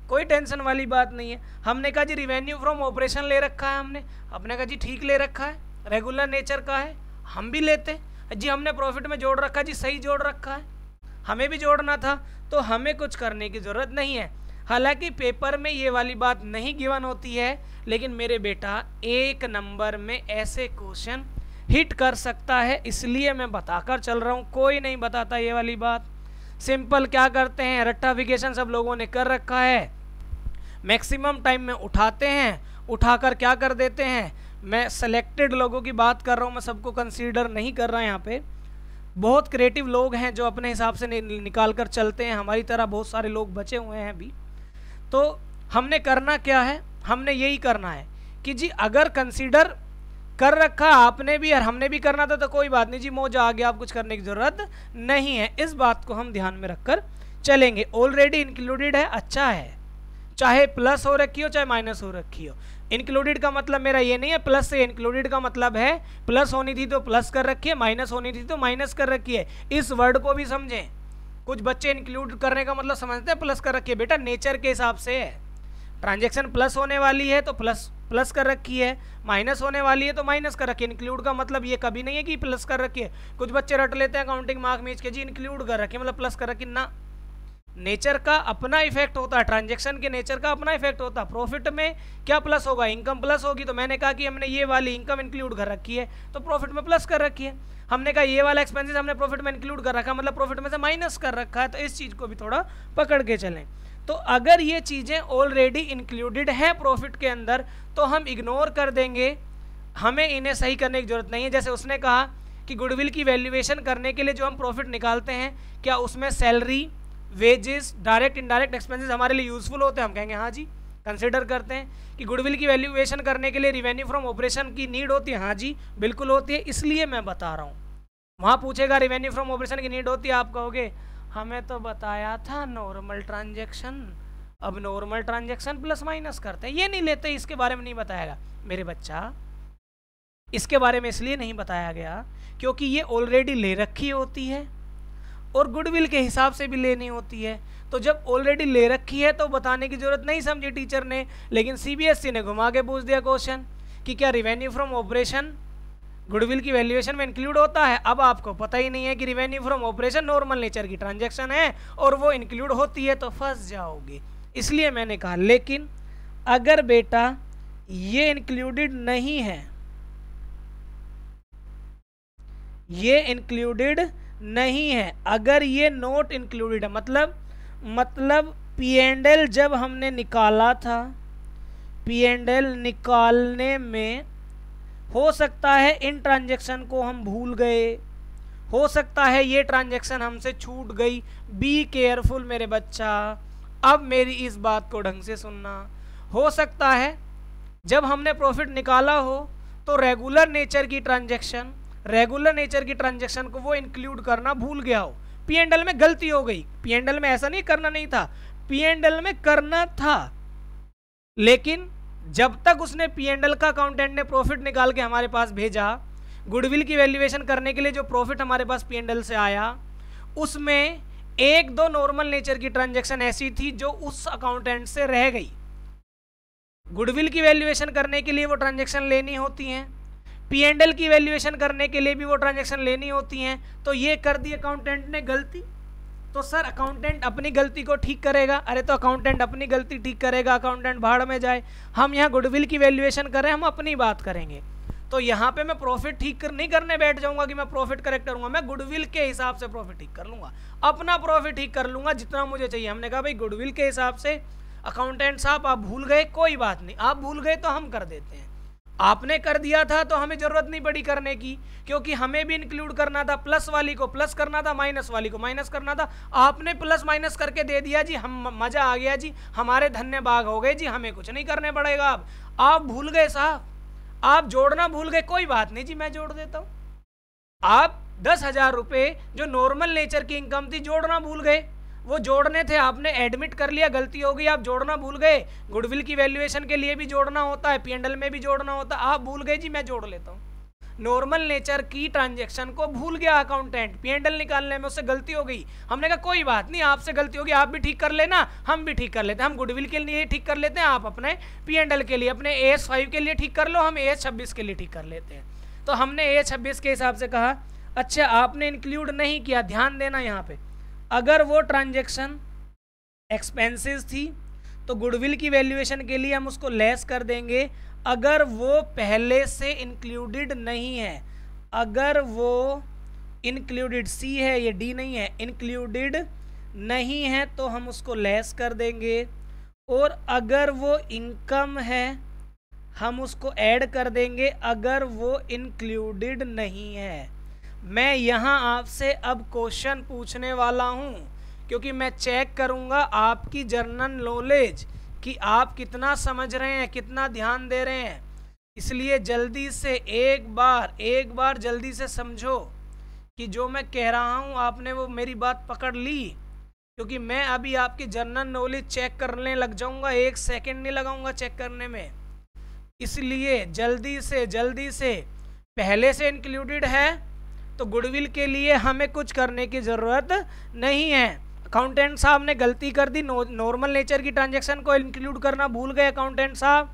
कोई टेंशन वाली बात नहीं है हमने कहा जी रिवेन्यू फ्रॉम ऑपरेशन ले रखा है हमने अपने कहा जी ठीक ले रखा है रेगुलर नेचर का है हम भी लेते हैं जी हमने प्रॉफिट में जोड़ रखा जी सही जोड़ रखा है हमें भी जोड़ना था तो हमें कुछ करने की ज़रूरत नहीं है हालांकि पेपर में ये वाली बात नहीं गिवन होती है लेकिन मेरे बेटा एक नंबर में ऐसे क्वेश्चन हिट कर सकता है इसलिए मैं बताकर चल रहा हूँ कोई नहीं बताता ये वाली बात सिंपल क्या करते हैं रट्टाफिकेशन सब लोगों ने कर रखा है मैक्सिमम टाइम में उठाते हैं उठाकर क्या कर देते हैं मैं सेलेक्टेड लोगों की बात कर रहा हूँ मैं सबको कंसीडर नहीं कर रहा यहाँ पे बहुत क्रिएटिव लोग हैं जो अपने हिसाब से नि निकाल कर चलते हैं हमारी तरह बहुत सारे लोग बचे हुए हैं अभी तो हमने करना क्या है हमने यही करना है कि जी अगर कंसीडर कर रखा आपने भी और हमने भी करना था तो कोई बात नहीं जी मोजा आ गया आप कुछ करने की ज़रूरत नहीं है इस बात को हम ध्यान में रखकर चलेंगे ऑलरेडी इंक्लूडेड है अच्छा है चाहे प्लस हो रखी हो चाहे माइनस हो रखी हो इंक्लूडेड का मतलब मेरा ये नहीं है प्लस से इंक्लूडेड का मतलब है प्लस होनी थी तो प्लस कर रखिए माइनस होनी थी तो माइनस कर रखिए इस वर्ड को भी समझें कुछ बच्चे इंक्लूड करने का मतलब समझते हैं प्लस कर रखिए बेटा नेचर के हिसाब से है ट्रांजेक्शन प्लस होने वाली है तो प्लस प्लस कर रखी है माइनस होने वाली है तो माइनस कर रखिए इंक्लूड का मतलब ये कभी नहीं है कि प्लस कर रखिए कुछ बच्चे रट लेते हैं अकाउंटिंग मार्क मीच के जी इंक्लूड कर रखिए मतलब प्लस कर रखिए ना नेचर का अपना इफेक्ट होता है ट्रांजेक्शन के नेचर का अपना इफेक्ट होता है प्रॉफिट में क्या प्लस होगा इनकम प्लस होगी तो मैंने कहा कि हमने ये वाली इनकम इंक्लूड कर रखी है तो प्रॉफिट में प्लस कर रखी है हमने कहा ये वाला एक्सपेंसेस हमने प्रॉफिट में इंक्लूड कर रखा मतलब प्रॉफिट में से माइनस कर रखा है तो इस चीज़ को भी थोड़ा पकड़ के चलें तो अगर ये चीज़ें ऑलरेडी इंक्लूडेड हैं प्रॉफिट के अंदर तो हम इग्नोर कर देंगे हमें इन्हें सही करने की ज़रूरत नहीं है जैसे उसने कहा कि गुडविल की वैल्यूएशन करने के लिए जो हम प्रॉफिट निकालते हैं क्या उसमें salary wages direct indirect expenses हमारे लिए यूजफुल होते हैं हम कहेंगे हाँ जी कंसिडर करते हैं कि गुडविल की वैल्यूएशन करने के लिए रिवेन्यू फ्रॉम ऑपरेशन की नीड होती है हाँ जी बिल्कुल होती है इसलिए मैं बता रहा हूँ वहाँ पूछेगा रिवेन्यू फ्रॉम ऑपरेशन की नीड होती है आप कहोगे हमें तो बताया था नॉर्मल ट्रांजेक्शन अब नॉर्मल ट्रांजेक्शन प्लस माइनस करते हैं ये नहीं लेते इसके बारे में नहीं बताएगा मेरे बच्चा इसके बारे में इसलिए नहीं बताया गया क्योंकि ये ऑलरेडी ले रखी होती है और गुडविल के हिसाब से भी लेनी होती है तो जब ऑलरेडी ले रखी है तो बताने की ज़रूरत नहीं समझी टीचर ने लेकिन सीबीएसई e ने घुमा के पूछ दिया क्वेश्चन कि क्या रिवेन्यू फ्रॉम ऑपरेशन गुडविल की वैल्यूएशन में इंक्लूड होता है अब आपको पता ही नहीं है कि revenue from operation normal nature की ट्रांजेक्शन है और वो इंक्लूड होती है तो फंस जाओगे इसलिए मैंने कहा लेकिन अगर बेटा ये इंक्लूडेड नहीं है ये इंक्लूडेड नहीं है अगर ये नोट इंक्लूडेड है मतलब मतलब पी एंड एल जब हमने निकाला था पी एंड एल निकालने में हो सकता है इन ट्रांजेक्शन को हम भूल गए हो सकता है ये ट्रांजेक्शन हमसे छूट गई बी केयरफुल मेरे बच्चा अब मेरी इस बात को ढंग से सुनना हो सकता है जब हमने प्रॉफिट निकाला हो तो रेगुलर नेचर की ट्रांजेक्शन रेगुलर नेचर की ट्रांजेक्शन को वो इंक्लूड करना भूल गया हो पी एंड एल में गलती हो गई पी एंड एल में ऐसा नहीं करना नहीं था पी एंड एल में करना था लेकिन जब तक उसने पी एंड एल का अकाउंटेंट ने प्रॉफिट निकाल के हमारे पास भेजा गुडविल की वैल्यूएशन करने के लिए जो प्रॉफिट हमारे पास पी एंड एल से आया उसमें एक दो नॉर्मल नेचर की ट्रांजेक्शन ऐसी थी जो उस अकाउंटेंट से रह गई गुडविल की वैल्यूएशन करने के लिए वो ट्रांजेक्शन लेनी होती हैं पी एंड एल की वैल्यूएशन करने के लिए भी वो ट्रांजेक्शन लेनी होती हैं तो ये कर दी अकाउंटेंट ने गलती तो सर अकाउंटेंट अपनी गलती को ठीक करेगा अरे तो अकाउंटेंट अपनी गलती ठीक करेगा अकाउंटेंट भाड़ में जाए हम यहाँ गुडविल की वैल्यूएशन करें हम अपनी बात करेंगे तो यहाँ पे मैं प्रॉफिट ठीक कर नहीं करने बैठ जाऊँगा कि मैं प्रॉफिट करेक्ट करूँगा मैं गुडविल के हिसाब से प्रॉफिट ठीक कर लूँगा अपना प्रॉफिट ठीक कर लूँगा जितना मुझे चाहिए हमने कहा भाई गुडविल के हिसाब से अकाउंटेंट साहब आप भूल गए कोई बात नहीं आप भूल गए तो हम कर देते हैं आपने कर दिया था तो हमें ज़रूरत नहीं पड़ी करने की क्योंकि हमें भी इंक्लूड करना था प्लस वाली को प्लस करना था माइनस वाली को माइनस करना था आपने प्लस माइनस करके दे दिया जी हम मज़ा आ गया जी हमारे धन्य बाग हो गए जी हमें कुछ नहीं करने पड़ेगा अब आप भूल गए साहब आप जोड़ना भूल गए कोई बात नहीं जी मैं जोड़ देता हूँ आप दस हज़ार रुपये जो नॉर्मल नेचर की इनकम थी जोड़ना भूल गए वो जोड़ने थे आपने एडमिट कर लिया गलती हो गई आप जोड़ना भूल गए गुडविल की वैल्यूएशन के लिए भी जोड़ना होता है पीएनडल में भी जोड़ना होता है आप भूल गए जी मैं जोड़ लेता हूँ नॉर्मल नेचर की ट्रांजेक्शन को भूल गया अकाउंटेंट पीएनडल निकालने में उससे गलती हो गई हमने कहा कोई बात नहीं आपसे गलती होगी आप भी ठीक कर लेना हम भी ठीक कर लेते हैं हम गुडविल के लिए ठीक कर लेते हैं आप अपने पीएनडल के लिए अपने ए एस फाइव के लिए ठीक कर लो हम ए एस छब्बीस के लिए ठीक कर लेते हैं तो हमने ए छब्बीस के हिसाब से कहा अच्छा आपने इंक्लूड नहीं किया ध्यान देना यहाँ पर अगर वो ट्रांजेक्शन एक्सपेंसेस थी तो गुडविल की वैल्यूएशन के लिए हम उसको लेस कर देंगे अगर वो पहले से इंक्लूडेड नहीं है अगर वो इंक्लूडेड सी है ये डी नहीं है इंक्लूडेड नहीं है तो हम उसको लेस कर देंगे और अगर वो इनकम है हम उसको ऐड कर देंगे अगर वो इंक्लूडेड नहीं है मैं यहाँ आपसे अब क्वेश्चन पूछने वाला हूँ क्योंकि मैं चेक करूँगा आपकी जर्नल नॉलेज कि आप कितना समझ रहे हैं कितना ध्यान दे रहे हैं इसलिए जल्दी से एक बार एक बार जल्दी से समझो कि जो मैं कह रहा हूँ आपने वो मेरी बात पकड़ ली क्योंकि मैं अभी आपकी जर्नल नॉलेज चेक करने लग जाऊँगा एक सेकेंड नहीं लगाऊँगा चेक करने में इसलिए जल्दी से जल्दी से पहले से इंक्लूडेड है तो गुडविल के लिए हमें कुछ करने की ज़रूरत नहीं है अकाउंटेंट साहब ने गलती कर दी नॉर्मल नेचर की ट्रांजेक्शन को इंक्लूड करना भूल गए अकाउंटेंट साहब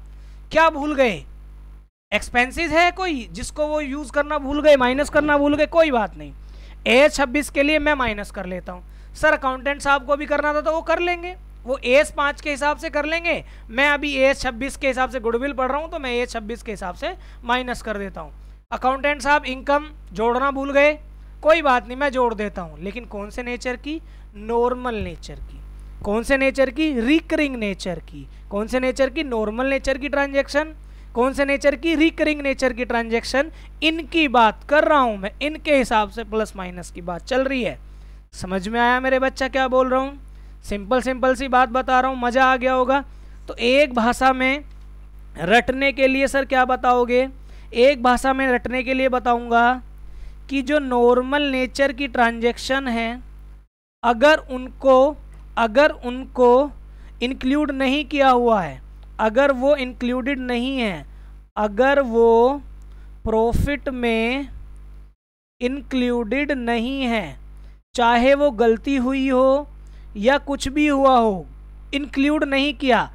क्या भूल गए एक्सपेंसेस है कोई जिसको वो यूज़ करना भूल गए माइनस करना भूल गए कोई बात नहीं ए छब्बीस के लिए मैं माइनस कर लेता हूँ सर अकाउंटेंट साहब को भी करना था तो वो कर लेंगे वो ए एस पाँच के हिसाब से कर लेंगे मैं अभी ए एस छब्बीस के हिसाब से गुडविल पढ़ रहा हूँ तो मैं ए एस छब्बीस के हिसाब से माइनस कर देता हूँ अकाउंटेंट साहब इनकम जोड़ना भूल गए कोई बात नहीं मैं जोड़ देता हूँ लेकिन कौन से नेचर की नॉर्मल नेचर की कौन से नेचर की रिकरिंग नेचर की कौन से नेचर की नॉर्मल नेचर की ट्रांजेक्शन कौन से नेचर की रिकरिंग नेचर की ट्रांजेक्शन इनकी बात कर रहा हूँ मैं इनके हिसाब से प्लस माइनस की बात चल रही है समझ में आया मेरे बच्चा क्या बोल रहा हूँ सिंपल सिंपल सी बात बता रहा हूँ मज़ा आ गया होगा तो एक भाषा में रटने के लिए सर क्या बताओगे एक भाषा में रटने के लिए बताऊंगा कि जो नॉर्मल नेचर की ट्रांजैक्शन है अगर उनको अगर उनको इंक्लूड नहीं किया हुआ है अगर वो इंक्लूडेड नहीं है अगर वो प्रॉफिट में इंक्लूडेड नहीं है चाहे वो गलती हुई हो या कुछ भी हुआ हो इंक्लूड नहीं किया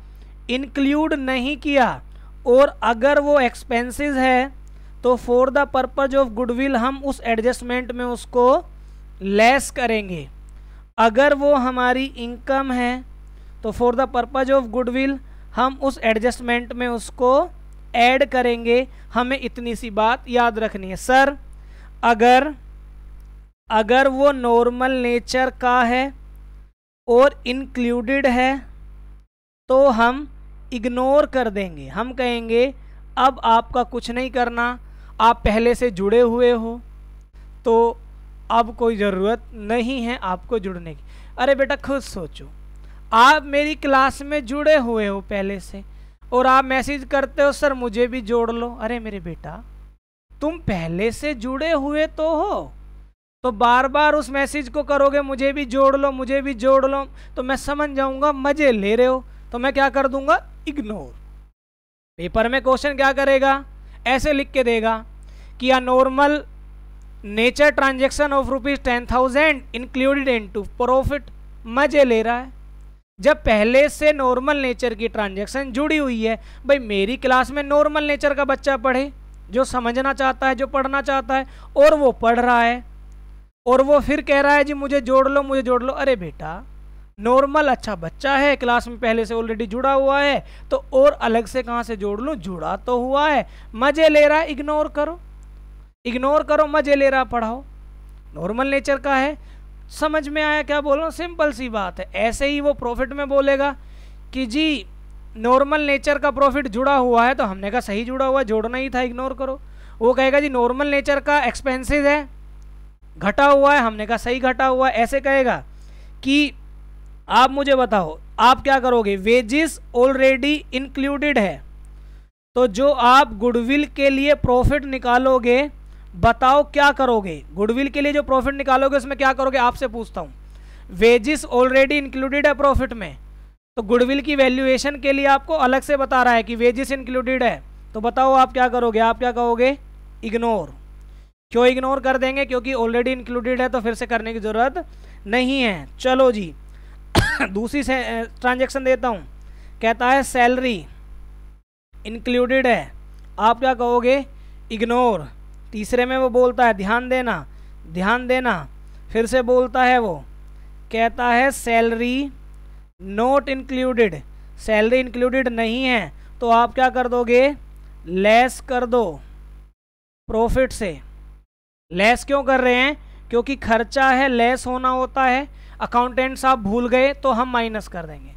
इंक्लूड नहीं किया और अगर वो एक्सपेंसेस है तो for the purpose of goodwill हम उस एडजस्टमेंट में उसको लेस करेंगे अगर वो हमारी इनकम है तो for the purpose of goodwill हम उस एडजस्टमेंट में उसको ऐड करेंगे हमें इतनी सी बात याद रखनी है सर अगर अगर वो नॉर्मल नेचर का है और इंक्लूडेड है तो हम इग्नोर कर देंगे हम कहेंगे अब आपका कुछ नहीं करना आप पहले से जुड़े हुए हो तो अब कोई ज़रूरत नहीं है आपको जुड़ने की अरे बेटा खुद सोचो आप मेरी क्लास में जुड़े हुए हो पहले से और आप मैसेज करते हो सर मुझे भी जोड़ लो अरे मेरे बेटा तुम पहले से जुड़े हुए तो हो तो बार बार उस मैसेज को करोगे मुझे भी जोड़ लो मुझे भी जोड़ लो तो मैं समझ जाऊंगा मज़े ले रहे हो तो मैं क्या कर दूंगा इग्नोर पेपर में क्वेश्चन क्या करेगा ऐसे लिख के देगा कि a normal nature transaction of rupees ten thousand included into profit मजे ले रहा है जब पहले से नॉर्मल नेचर की ट्रांजेक्शन जुड़ी हुई है भाई मेरी क्लास में नॉर्मल नेचर का बच्चा पढ़े जो समझना चाहता है जो पढ़ना चाहता है और वो पढ़ रहा है और वो फिर कह रहा है जी मुझे जोड़ लो मुझे जोड़ लो अरे बेटा नॉर्मल अच्छा बच्चा है क्लास में पहले से ऑलरेडी जुड़ा हुआ है तो और अलग से कहाँ से जोड़ लूँ जुड़ा तो हुआ है मज़े ले रहा इग्नोर करो इग्नोर करो मज़े ले रहा पढ़ाओ नॉर्मल नेचर का है समझ में आया क्या बोलो सिंपल सी बात है ऐसे ही वो प्रॉफिट में बोलेगा कि जी नॉर्मल नेचर का प्रॉफिट जुड़ा हुआ है तो हमने कहा सही जुड़ा हुआ जोड़ना ही था इग्नोर करो वो कहेगा जी नॉर्मल नेचर का एक्सपेंसिव है घटा हुआ है हमने कहा सही घटा हुआ है ऐसे कहेगा कि आप मुझे बताओ आप क्या करोगे वेजिस ऑलरेडी इंक्लूडेड है तो जो आप गुडविल के लिए प्रॉफिट निकालोगे बताओ क्या करोगे गुडविल के लिए जो प्रॉफिट निकालोगे उसमें क्या करोगे आपसे पूछता हूँ वेजिस ऑलरेडी इंक्लूडेड है प्रॉफिट में तो गुडविल की वैल्यूएशन के लिए आपको अलग से बता रहा है कि वेजिस इंक्लूडेड है तो बताओ आप क्या करोगे आप क्या कहोगे इग्नोर क्यों इग्नोर कर देंगे क्योंकि ऑलरेडी इंक्लूडेड है तो फिर से करने की ज़रूरत नहीं है चलो जी दूसरी ट्रांजेक्शन देता हूँ कहता है सैलरी इंक्लूडेड है आप क्या कहोगे इग्नोर तीसरे में वो बोलता है ध्यान देना ध्यान देना फिर से बोलता है वो कहता है salary not included salary included नहीं है तो आप क्या कर दोगे लेस कर दो प्रॉफिट से लेस क्यों कर रहे हैं क्योंकि खर्चा है लेस होना होता है अकाउंटेंट साहब भूल गए तो हम माइनस कर देंगे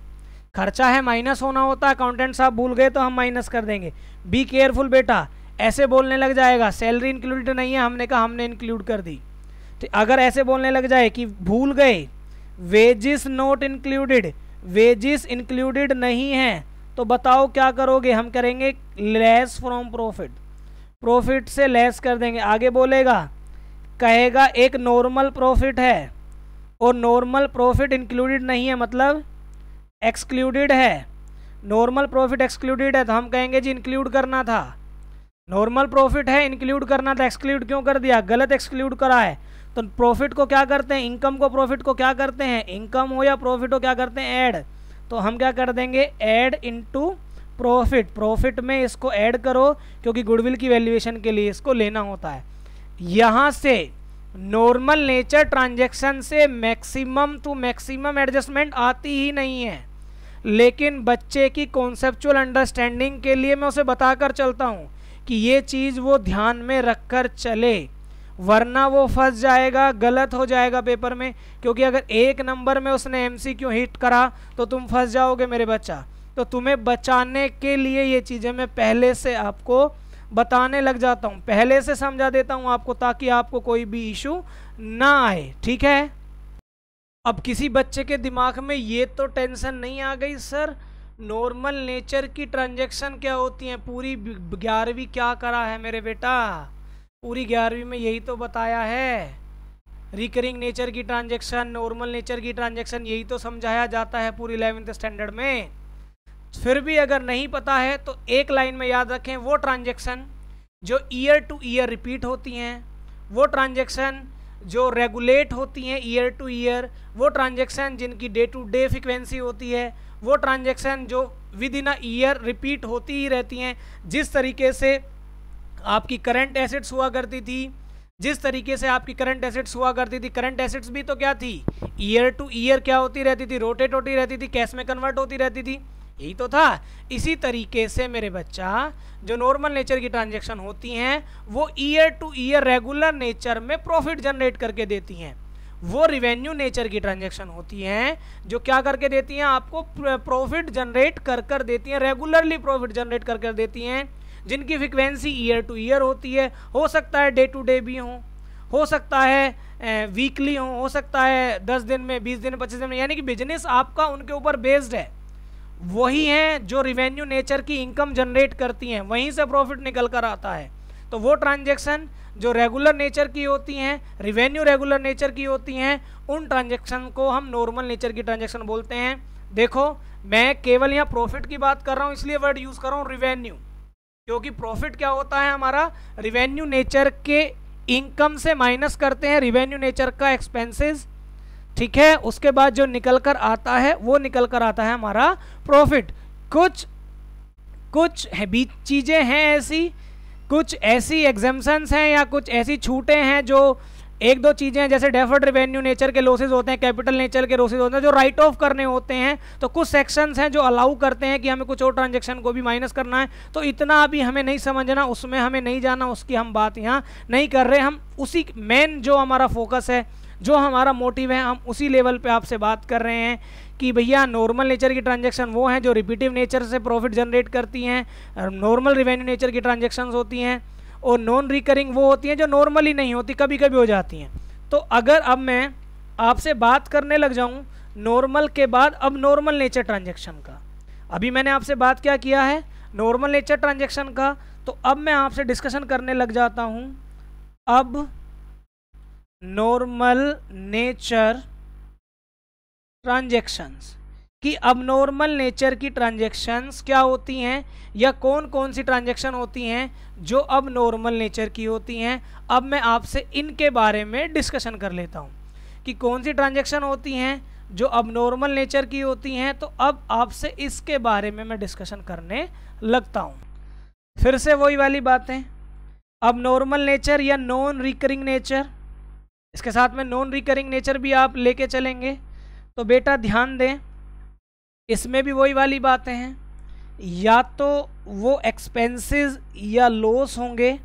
खर्चा है माइनस होना होता है अकाउंटेंट साहब भूल गए तो हम माइनस कर देंगे बी केयरफुल बेटा ऐसे बोलने लग जाएगा सैलरी इंक्लूड नहीं है हमने कहा हमने इंक्लूड कर दी तो अगर ऐसे बोलने लग जाए कि भूल गए wages not included wages included नहीं है तो बताओ क्या करोगे हम करेंगे लेस फ्रॉम प्रॉफिट प्रॉफिट से लेस कर देंगे आगे बोलेगा कहेगा एक नॉर्मल प्रॉफिट है और नॉर्मल प्रॉफिट इंक्लूडेड नहीं है मतलब एक्सक्लूडेड है नॉर्मल प्रॉफिट एक्सक्लूडेड है तो हम कहेंगे जी इंक्लूड करना था नॉर्मल प्रॉफिट है इंक्लूड करना था एक्सक्लूड क्यों कर दिया गलत एक्सक्लूड करा है तो प्रॉफिट को क्या करते हैं इनकम को प्रॉफिट को क्या करते हैं इनकम हो या प्रॉफिट हो क्या करते हैं ऐड तो हम क्या कर देंगे ऐड इनटू प्रॉफिट प्रॉफिट में इसको ऐड करो क्योंकि गुडविल की वैल्यूएशन के लिए इसको लेना होता है यहाँ से नॉर्मल नेचर ट्रांजैक्शन से मैक्सिमम टू मैक्सिमम एडजस्टमेंट आती ही नहीं है लेकिन बच्चे की कॉन्सेप्चुअल अंडरस्टैंडिंग के लिए मैं उसे बताकर चलता हूँ कि ये चीज़ वो ध्यान में रख कर चले वरना वो फंस जाएगा गलत हो जाएगा पेपर में क्योंकि अगर एक नंबर में उसने एम हिट करा तो तुम फंस जाओगे मेरे बच्चा तो तुम्हें बचाने के लिए ये चीज़ें मैं पहले से आपको बताने लग जाता हूँ पहले से समझा देता हूँ आपको ताकि आपको कोई भी इशू ना आए ठीक है अब किसी बच्चे के दिमाग में ये तो टेंशन नहीं आ गई सर नॉर्मल नेचर की ट्रांजेक्शन क्या होती हैं पूरी ग्यारहवीं क्या करा है मेरे बेटा पूरी ग्यारहवीं में यही तो बताया है रिकरिंग नेचर की ट्रांजेक्शन नॉर्मल नेचर की ट्रांजेक्शन यही तो समझाया जाता है पूरी इलेवेंथ स्टैंडर्ड में फिर भी अगर नहीं पता है तो एक लाइन में याद रखें वो ट्रांजेक्शन जो ईयर टू ईयर रिपीट होती हैं वो ट्रांजेक्शन जो रेगुलेट होती हैं ईयर टू ईयर वो ट्रांजेक्शन जिनकी डे टू डे फ्रिक्वेंसी होती है वो ट्रांजेक्शन जो within a year repeat होती ही रहती हैं जिस तरीके से आपकी करंट एसेट्स हुआ करती थी जिस तरीके से आपकी करंट एसेट्स हुआ करती थी करंट एसेट्स भी तो क्या थी ईयर टू ईयर क्या होती रहती थी रोटेट होती रहती थी कैश में कन्वर्ट होती रहती थी यही तो था इसी तरीके से मेरे बच्चा जो नॉर्मल नेचर की ट्रांजेक्शन होती हैं वो year to year regular nature में प्रॉफिट जनरेट करके देती हैं वो रिवेन्यू नेचर की ट्रांजेक्शन होती हैं जो क्या करके देती हैं आपको प्रॉफिट जनरेट कर कर देती हैं रेगुलरली प्रॉफिट जनरेट कर कर देती हैं जिनकी फ्रिक्वेंसी ईयर टू ईयर होती है हो सकता है डे टू डे भी हों हो सकता है वीकली हो हो सकता है दस दिन में बीस दिन में पच्चीस दिन में यानी कि बिजनेस आपका उनके ऊपर बेस्ड है वही हैं जो रिवेन्यू नेचर की इनकम जनरेट करती हैं वहीं से प्रॉफिट निकल कर आता है तो वो ट्रांजेक्शन जो रेगुलर नेचर की होती हैं रिवेन्यू रेगुलर नेचर की होती हैं उन ट्रांजेक्शन को हम नॉर्मल नेचर की ट्रांजेक्शन बोलते हैं देखो मैं केवल यहाँ प्रॉफिट की बात कर रहा हूँ इसलिए वर्ड यूज़ कर रहा हूँ रिवेन्यू क्योंकि प्रॉफिट क्या होता है हमारा रिवेन्यू नेचर के इनकम से माइनस करते हैं रिवेन्यू नेचर का एक्सपेंसेस ठीक है उसके बाद जो निकल कर आता है वो निकल कर आता है हमारा प्रॉफिट कुछ कुछ भी चीज़ें हैं ऐसी कुछ ऐसी एग्जाम्सन्स हैं या कुछ ऐसी छूटें हैं जो एक दो चीज़ें हैं जैसे डेफर्ड रेवेन्यू नेचर के लॉसेज होते हैं कैपिटल नेचर के लॉसेज होते हैं जो राइट ऑफ करने होते हैं तो कुछ सेक्शंस हैं जो अलाउ करते हैं कि हमें कुछ और ट्रांजेक्शन को भी माइनस करना है तो इतना अभी हमें नहीं समझना उसमें हमें नहीं जाना उसकी हम बात यहाँ नहीं कर रहे हम उसी मेन जो हमारा फोकस है जो हमारा मोटिव है हम उसी लेवल पे आपसे बात कर रहे हैं कि भैया नॉर्मल नेचर की ट्रांजेक्शन वो हैं जो रिपीटिव नेचर से प्रॉफिट जनरेट करती हैं नॉर्मल रिवेन्यू नेचर की ट्रांजेक्शन होती हैं और नॉन रिकरिंग वो होती हैं जो नॉर्मली नहीं होती कभी कभी हो जाती हैं तो अगर अब मैं आपसे बात करने लग जाऊँ नॉर्मल के बाद अब नॉर्मल नेचर ट्रांजेक्शन का अभी मैंने आपसे बात क्या किया है नॉर्मल नेचर ट्रांजेक्शन का तो अब मैं आपसे डिस्कशन करने लग जाता हूँ अब नॉर्मल नेचर ट्रांजेक्शन्स कि अब नॉर्मल नेचर की ट्रांजेक्शन्स क्या होती हैं या कौन कौन सी ट्रांजेक्शन होती हैं जो अब नॉर्मल नेचर की होती हैं अब मैं आपसे इनके बारे में डिस्कशन कर लेता हूँ कि कौन सी ट्रांजेक्शन होती हैं जो अब नॉर्मल नेचर की होती हैं तो अब आपसे इसके बारे में मैं डिस्कशन करने लगता हूँ फिर से वही वाली बातें अब नॉर्मल नेचर या नॉन रिकरिंग नेचर इसके साथ में नॉन रिकरिंग नेचर भी आप लेके चलेंगे तो बेटा ध्यान दें इसमें भी वही वाली बातें हैं या तो वो एक्सपेंसेस या लॉस होंगे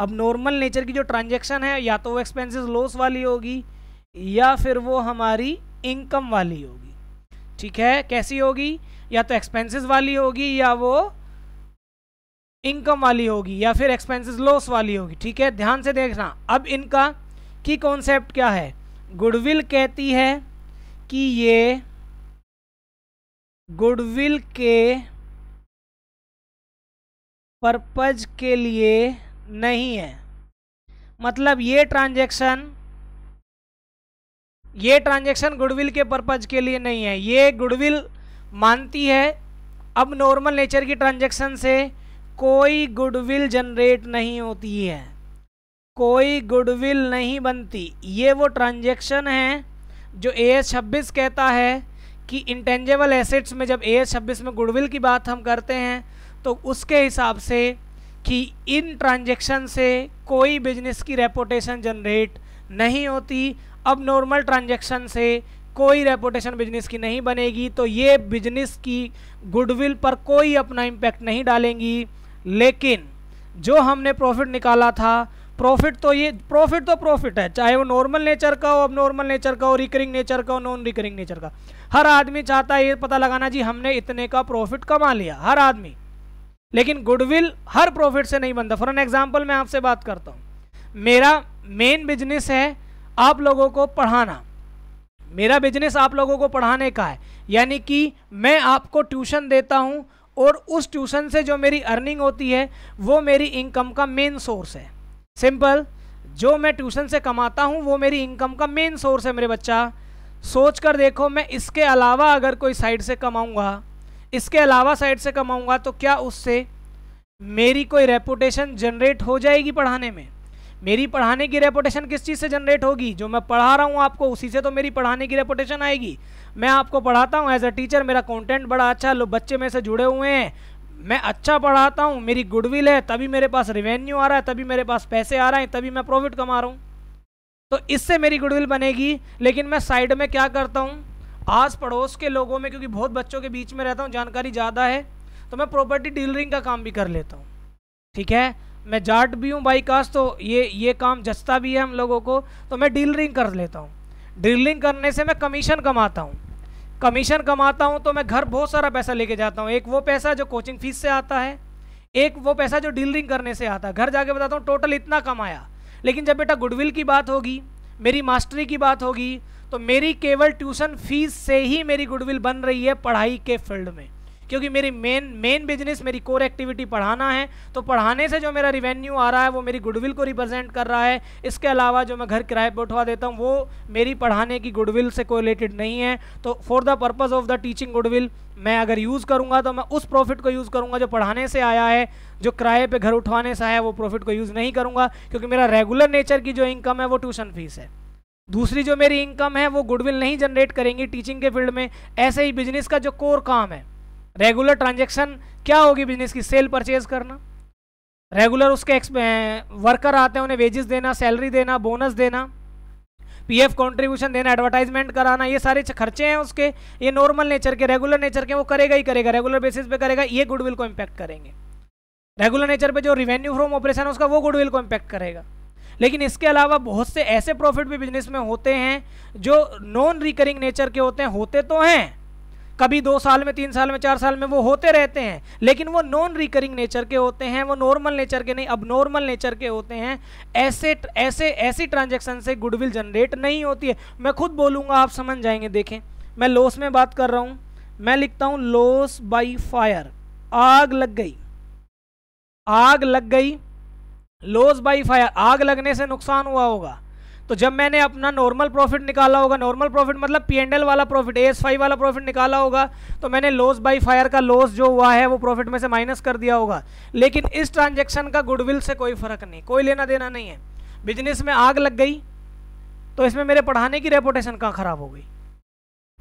अब नॉर्मल नेचर की जो ट्रांजैक्शन है या तो वो एक्सपेंसेस लॉस वाली होगी या फिर वो हमारी इनकम वाली होगी ठीक है कैसी होगी या तो एक्सपेंसेस वाली होगी या वो इनकम वाली होगी या फिर एक्सपेंसेस लॉस वाली होगी ठीक है ध्यान से देखना अब इनका की कॉन्सेप्ट क्या है गुडविल कहती है कि ये गुडविल के पर्पज के लिए नहीं है मतलब ये ट्रांजैक्शन ये ट्रांजैक्शन गुडविल के पर्पज के लिए नहीं है ये गुडविल मानती है अब नॉर्मल नेचर की ट्रांजैक्शन से कोई गुडविल जनरेट नहीं होती है कोई गुडविल नहीं बनती ये वो ट्रांजेक्शन है जो ए छब्बीस कहता है कि इंटेंजेबल एसेट्स में जब ए छब्बीस में गुडविल की बात हम करते हैं तो उसके हिसाब से कि इन ट्रांजेक्शन से कोई बिजनेस की रेपोटेशन जनरेट नहीं होती अब नॉर्मल ट्रांजेक्शन से कोई रेपोटेशन बिजनेस की नहीं बनेगी तो ये बिजनेस की गुडविल पर कोई अपना इम्पैक्ट नहीं डालेंगी लेकिन जो हमने प्रॉफिट निकाला था प्रॉफिट तो ये प्रॉफिट तो प्रॉफिट है चाहे वो नॉर्मल नेचर का हो अब नॉर्मल नेचर का हो रिकरिंग नेचर का हो नॉन रिकरिंग नेचर का हर आदमी चाहता है ये पता लगाना जी हमने इतने का प्रॉफिट कमा लिया हर आदमी लेकिन गुडविल हर प्रॉफिट से नहीं बनता फॉर एन एग्जाम्पल मैं आपसे बात करता हूँ मेरा मेन बिजनेस है आप लोगों को पढ़ाना मेरा बिजनेस आप लोगों को पढ़ाने का है यानी कि मैं आपको ट्यूशन देता हूँ और उस ट्यूशन से जो मेरी अर्निंग होती है वो मेरी इनकम का मेन सोर्स है सिंपल जो मैं ट्यूशन से कमाता हूँ वो मेरी इनकम का मेन सोर्स है मेरे बच्चा सोच कर देखो मैं इसके अलावा अगर कोई साइड से कमाऊँगा इसके अलावा साइड से कमाऊँगा तो क्या उससे मेरी कोई रेपुटेशन जनरेट हो जाएगी पढ़ाने में मेरी पढ़ाने की रेपुटेशन किस चीज़ से जनरेट होगी जो मैं पढ़ा रहा हूँ आपको उसी से तो मेरी पढ़ाने की रेपुटेशन आएगी मैं आपको पढ़ाता हूँ एज अ टीचर मेरा कंटेंट बड़ा अच्छा लो बच्चे मेरे से जुड़े हुए हैं मैं अच्छा पढ़ाता हूँ मेरी गुडविल है तभी मेरे पास रिवेन्यू आ रहा है तभी मेरे पास पैसे आ रहे हैं तभी मैं प्रॉफिट कमा रहा हूँ तो इससे मेरी गुडविल बनेगी लेकिन मैं साइड में क्या करता हूँ आस पड़ोस के लोगों में क्योंकि बहुत बच्चों के बीच में रहता हूँ जानकारी ज़्यादा है तो मैं प्रॉपर्टी डीलरिंग का काम भी कर लेता हूँ ठीक है मैं जाट भी हूँ बाई कास्ट तो ये ये काम जस्ता भी है हम लोगों को तो मैं डीलरिंग कर लेता हूँ डीलरिंग करने से मैं कमीशन कमाता हूँ कमीशन कमाता हूँ तो मैं घर बहुत सारा पैसा लेके जाता हूँ एक वो पैसा जो कोचिंग फीस से आता है एक वो पैसा जो डीलरिंग करने से आता है घर जाके बताता हूँ टोटल इतना कमाया लेकिन जब बेटा गुडविल की बात होगी मेरी मास्टरी की बात होगी तो मेरी केवल ट्यूशन फीस से ही मेरी गुडविल बन रही है पढ़ाई के फील्ड में क्योंकि मेरी मेन मेन बिजनेस मेरी कोर एक्टिविटी पढ़ाना है तो पढ़ाने से जो मेरा रिवेन्यू आ रहा है वो मेरी गुडविल को रिप्रेजेंट कर रहा है इसके अलावा जो मैं घर किराए पर उठवा देता हूँ वो मेरी पढ़ाने की गुडविल से कोरिलेटेड नहीं है तो for the purpose of the teaching goodwill मैं अगर यूज़ करूँगा तो मैं उस प्रॉफिट को यूज़ करूँगा जो पढ़ाने से आया है जो किराए पर घर उठवाने से आया है वो प्रॉफिट को यूज़ नहीं करूँगा क्योंकि मेरा रेगुलर नेचर की जो इनकम है वो ट्यूशन फीस है दूसरी जो मेरी इनकम है वो गुडविल नहीं जनरेट करेंगी टीचिंग के फील्ड में ऐसे ही बिजनेस का जो कोर काम है रेगुलर ट्रांजेक्शन क्या होगी बिजनेस की सेल परचेज करना रेगुलर उसके वर्कर आते हैं उन्हें वेजेस देना सैलरी देना बोनस देना पीएफ कंट्रीब्यूशन देना एडवर्टाइजमेंट कराना ये सारे खर्चे हैं उसके ये नॉर्मल नेचर के रेगुलर नेचर के वो करेगा ही करेगा रेगुलर बेसिस पे करेगा ये गुडविल को इम्पैक्ट करेंगे रेगुलर नेचर पे जो रिवेन्यू फ्रॉम ऑपरेशन है उसका वो गुडविल को इम्पैक्ट करेगा लेकिन इसके अलावा बहुत से ऐसे प्रॉफिट भी बिजनेस में होते हैं जो नॉन रिकरिंग नेचर के होते हैं होते तो हैं कभी दो साल में तीन साल में चार साल में वो होते रहते हैं लेकिन वो नॉन रिकरिंग नेचर के होते हैं वो नॉर्मल नेचर के नहीं अब नॉर्मल नेचर के होते हैं ऐसे ऐसे ऐसी ट्रांजेक्शन से गुडविल जनरेट नहीं होती है मैं खुद बोलूँगा आप समझ जाएंगे देखें मैं लॉस में बात कर रहा हूँ मैं लिखता हूँ लॉस बाई फायर आग लग गई आग लग गई लॉस बाई फायर आग लगने से नुकसान हुआ होगा तो जब मैंने अपना नॉर्मल प्रॉफिट निकाला होगा नॉर्मल प्रॉफिट मतलब पी एंड एल वाला प्रॉफिट एस फाइव वाला प्रॉफिट निकाला होगा तो मैंने लॉस बाई फायर का लॉस जो हुआ है वो प्रॉफिट में से माइनस कर दिया होगा लेकिन इस ट्रांजेक्शन का गुडविल से कोई फ़र्क नहीं कोई लेना देना नहीं है बिजनेस में आग लग गई तो इसमें मेरे पढ़ाने की रेपोटेशन कहाँ ख़राब हो गई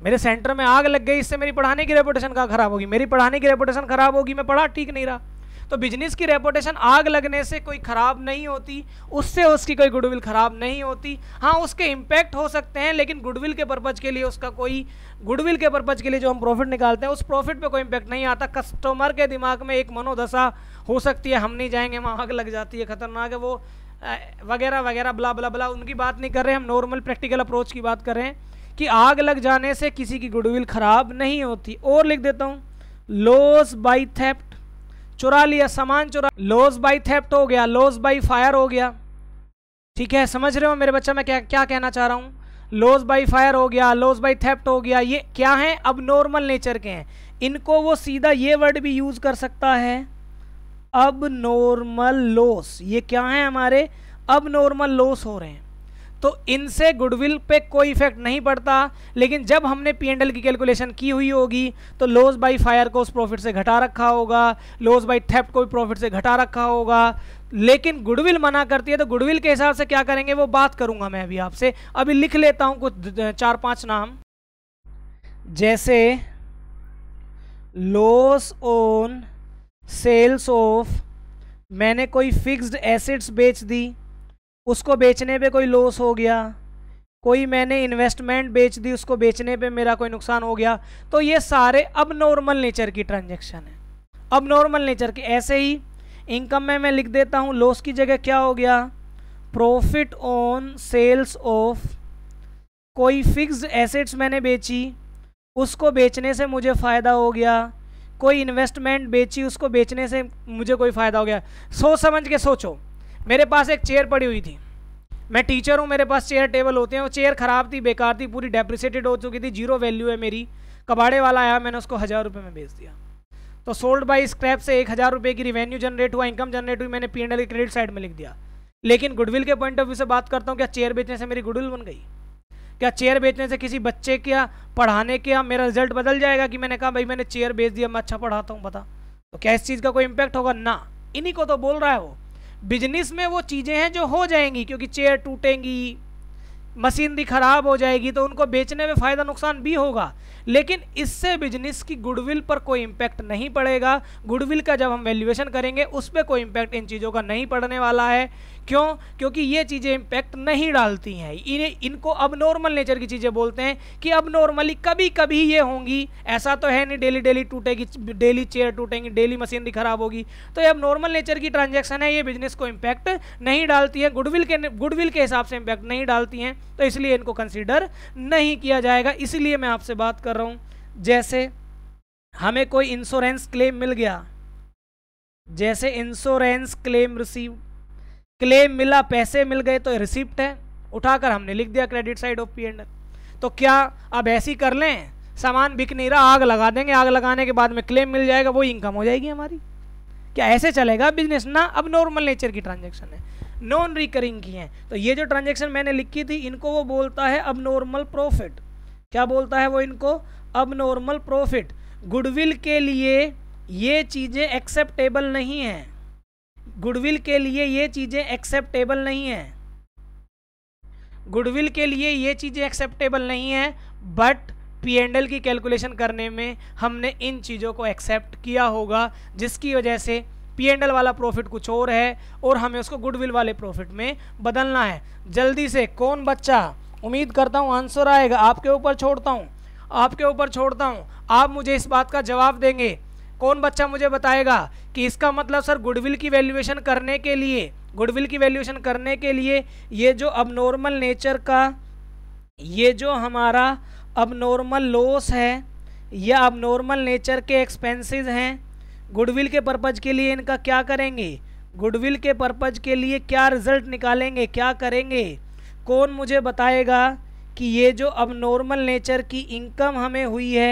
मेरे सेंटर में आग लग गई इससे मेरी पढ़ाने की रेपोटेशन कहाँ ख़राब होगी मेरी पढ़ाने की रेपोटेशन ख़राब होगी मैं पढ़ा ठीक नहीं रहा तो बिजनेस की रेपोटेशन आग लगने से कोई ख़राब नहीं होती उससे उसकी कोई गुडविल ख़राब नहीं होती हाँ उसके इम्पैक्ट हो सकते हैं लेकिन गुडविल के पर्पज़ के लिए उसका कोई गुडविल के पर्पज़ के लिए जो हम प्रॉफिट निकालते हैं उस प्रॉफिट पर कोई इम्पैक्ट नहीं आता कस्टमर के दिमाग में एक मनोदशा हो सकती है हम नहीं जाएंगे वहाँ आग लग जाती है ख़तरनाक है वो वगैरह वगैरह बला बला ब्ला उनकी बात नहीं कर रहे हम नॉर्मल प्रैक्टिकल अप्रोच की बात कर रहे हैं कि आग लग जाने से किसी की गुडविल ख़राब नहीं होती और लिख देता हूँ लॉस बाई थेप्ट चुरा लिया सामान चुरा लॉस बाई थेप्ट हो गया लॉस बाई फायर हो गया ठीक है समझ रहे हो मेरे बच्चा मैं क्या क्या कहना चाह रहा हूँ लॉस बाई फायर हो गया लॉस बाई थेप्ट हो गया ये क्या है अब नॉर्मल नेचर के हैं इनको वो सीधा ये वर्ड भी यूज़ कर सकता है अब नॉर्मल लॉस ये क्या है हमारे अब नॉर्मल लॉस हो रहे हैं तो इनसे गुडविल पे कोई इफेक्ट नहीं पड़ता लेकिन जब हमने पी की कैलकुलेशन की हुई होगी तो लॉस बाई फायर को उस प्रॉफिट से घटा रखा होगा लॉस बाई थेप्ट को भी प्रॉफिट से घटा रखा होगा लेकिन गुडविल मना करती है तो गुडविल के हिसाब से क्या करेंगे वो बात करूंगा मैं अभी आपसे अभी लिख लेता हूँ कुछ चार पाँच नाम जैसे लॉस ऑन सेल्स ऑफ मैंने कोई फिक्स्ड एसेट्स बेच दी उसको बेचने पे कोई लॉस हो गया कोई मैंने इन्वेस्टमेंट बेच दी उसको बेचने पे मेरा कोई नुकसान हो गया तो ये सारे अब नॉर्मल नेचर की ट्रांजेक्शन है अब नॉर्मल नेचर की ऐसे ही इनकम में मैं लिख देता हूँ लॉस की जगह क्या हो गया प्रॉफिट ऑन सेल्स ऑफ कोई फिक्स एसेट्स मैंने बेची उसको बेचने से मुझे फ़ायदा हो गया कोई इन्वेस्टमेंट बेची उसको बेचने से मुझे कोई फ़ायदा हो गया सोच समझ के सोचो मेरे पास एक चेयर पड़ी हुई थी मैं टीचर हूँ मेरे पास चेयर टेबल होते हैं वो चेयर ख़राब थी बेकार थी पूरी डेप्रिसिएटेड हो चुकी थी जीरो वैल्यू है मेरी कबाड़े वाला आया मैंने उसको हज़ार रुपये में बेच दिया तो सोल्ड बाई स्क्रैप से एक हज़ार रुपये की रिवेन्यू जनरेट हुआ इनकम जनरेट हुई मैंने P and L credit side में लिख दिया लेकिन गुडविल के पॉइंट ऑफ व्यू से बात करता हूँ क्या चेयर बेचने से मेरी गुडविल बन गई क्या चेयर बेचने से किसी बच्चे क्या पढ़ाने के या मेरा रिजल्ट बदल जाएगा कि मैंने कहा भाई मैंने चेयर बेच दिया मैं अच्छा पढ़ाता हूँ पता तो क्या इस चीज़ का कोई इम्पैक्ट होगा ना इन्हीं को तो बोल रहा है वो बिजनेस में वो चीज़ें हैं जो हो जाएंगी क्योंकि चेयर टूटेंगी मशीनरी ख़राब हो जाएगी तो उनको बेचने में फ़ायदा नुकसान भी होगा लेकिन इससे बिजनेस की गुडविल पर कोई इम्पैक्ट नहीं पड़ेगा गुडविल का जब हम वैल्यूएशन करेंगे उस पर कोई इम्पैक्ट इन चीज़ों का नहीं पड़ने वाला है क्यों क्योंकि ये चीज़ें इम्पैक्ट नहीं डालती हैं इन्हें इनको अब नॉर्मल नेचर की चीज़ें बोलते हैं कि अब नॉर्मली कभी कभी ये होंगी ऐसा तो है नहीं डेली डेली टूटेगी डेली चेयर टूटेंगी डेली मशीनरी खराब होगी तो ये अब नॉर्मल नेचर की ट्रांजेक्शन है ये बिजनेस को इम्पैक्ट नहीं डालती है गुडविल के गुडविल के हिसाब से इम्पैक्ट नहीं डालती हैं तो इसलिए इनको कंसिडर नहीं किया जाएगा इसलिए मैं आपसे बात कर रहा हूँ जैसे हमें कोई इंश्योरेंस क्लेम मिल गया जैसे इंश्योरेंस क्लेम रिसीव क्लेम मिला पैसे मिल गए तो रिसिप्ट है उठाकर हमने लिख दिया credit side of P and तो क्या अब ऐसी कर लें सामान बिक नहीं रहा आग लगा देंगे आग लगाने के बाद में क्लेम मिल जाएगा वो इनकम हो जाएगी हमारी क्या ऐसे चलेगा बिजनेस ना अब नॉर्मल नेचर की ट्रांजेक्शन है नॉन रिकरिंग की है तो ये जो ट्रांजेक्शन मैंने लिखी थी इनको वो बोलता है अब नॉर्मल प्रॉफिट क्या बोलता है वो इनको अब नॉर्मल प्रॉफिट गुडविल के लिए ये चीज़ें एक्सेप्टेबल नहीं हैं गुडविल के लिए ये चीज़ें एक्सेप्टेबल नहीं हैं गुडविल के लिए ये चीज़ें एक्सेप्टेबल नहीं हैं बट पी एंड एल की कैलकुलेशन करने में हमने इन चीज़ों को एक्सेप्ट किया होगा जिसकी वजह से पी एंड एल वाला प्रॉफिट कुछ और है और हमें उसको गुडविल वाले प्रॉफिट में बदलना है जल्दी से कौन बच्चा उम्मीद करता हूँ आंसर आएगा आपके ऊपर छोड़ता हूँ आपके ऊपर छोड़ता हूँ आप मुझे इस बात का जवाब देंगे कौन बच्चा मुझे बताएगा कि इसका मतलब सर गुडविल की वैल्यूएशन करने के लिए गुडविल की वैल्यूएशन करने के लिए ये जो अब नॉर्मल नेचर का ये जो हमारा अब नॉर्मल लॉस है या अब नॉर्मल नेचर के एक्सपेंसेस हैं गुडविल के पर्पज़ के लिए इनका क्या करेंगे गुडविल के पर्पज़ के लिए क्या रिजल्ट निकालेंगे क्या करेंगे कौन मुझे बताएगा कि ये जो अब नॉर्मल नेचर की इनकम हमें हुई है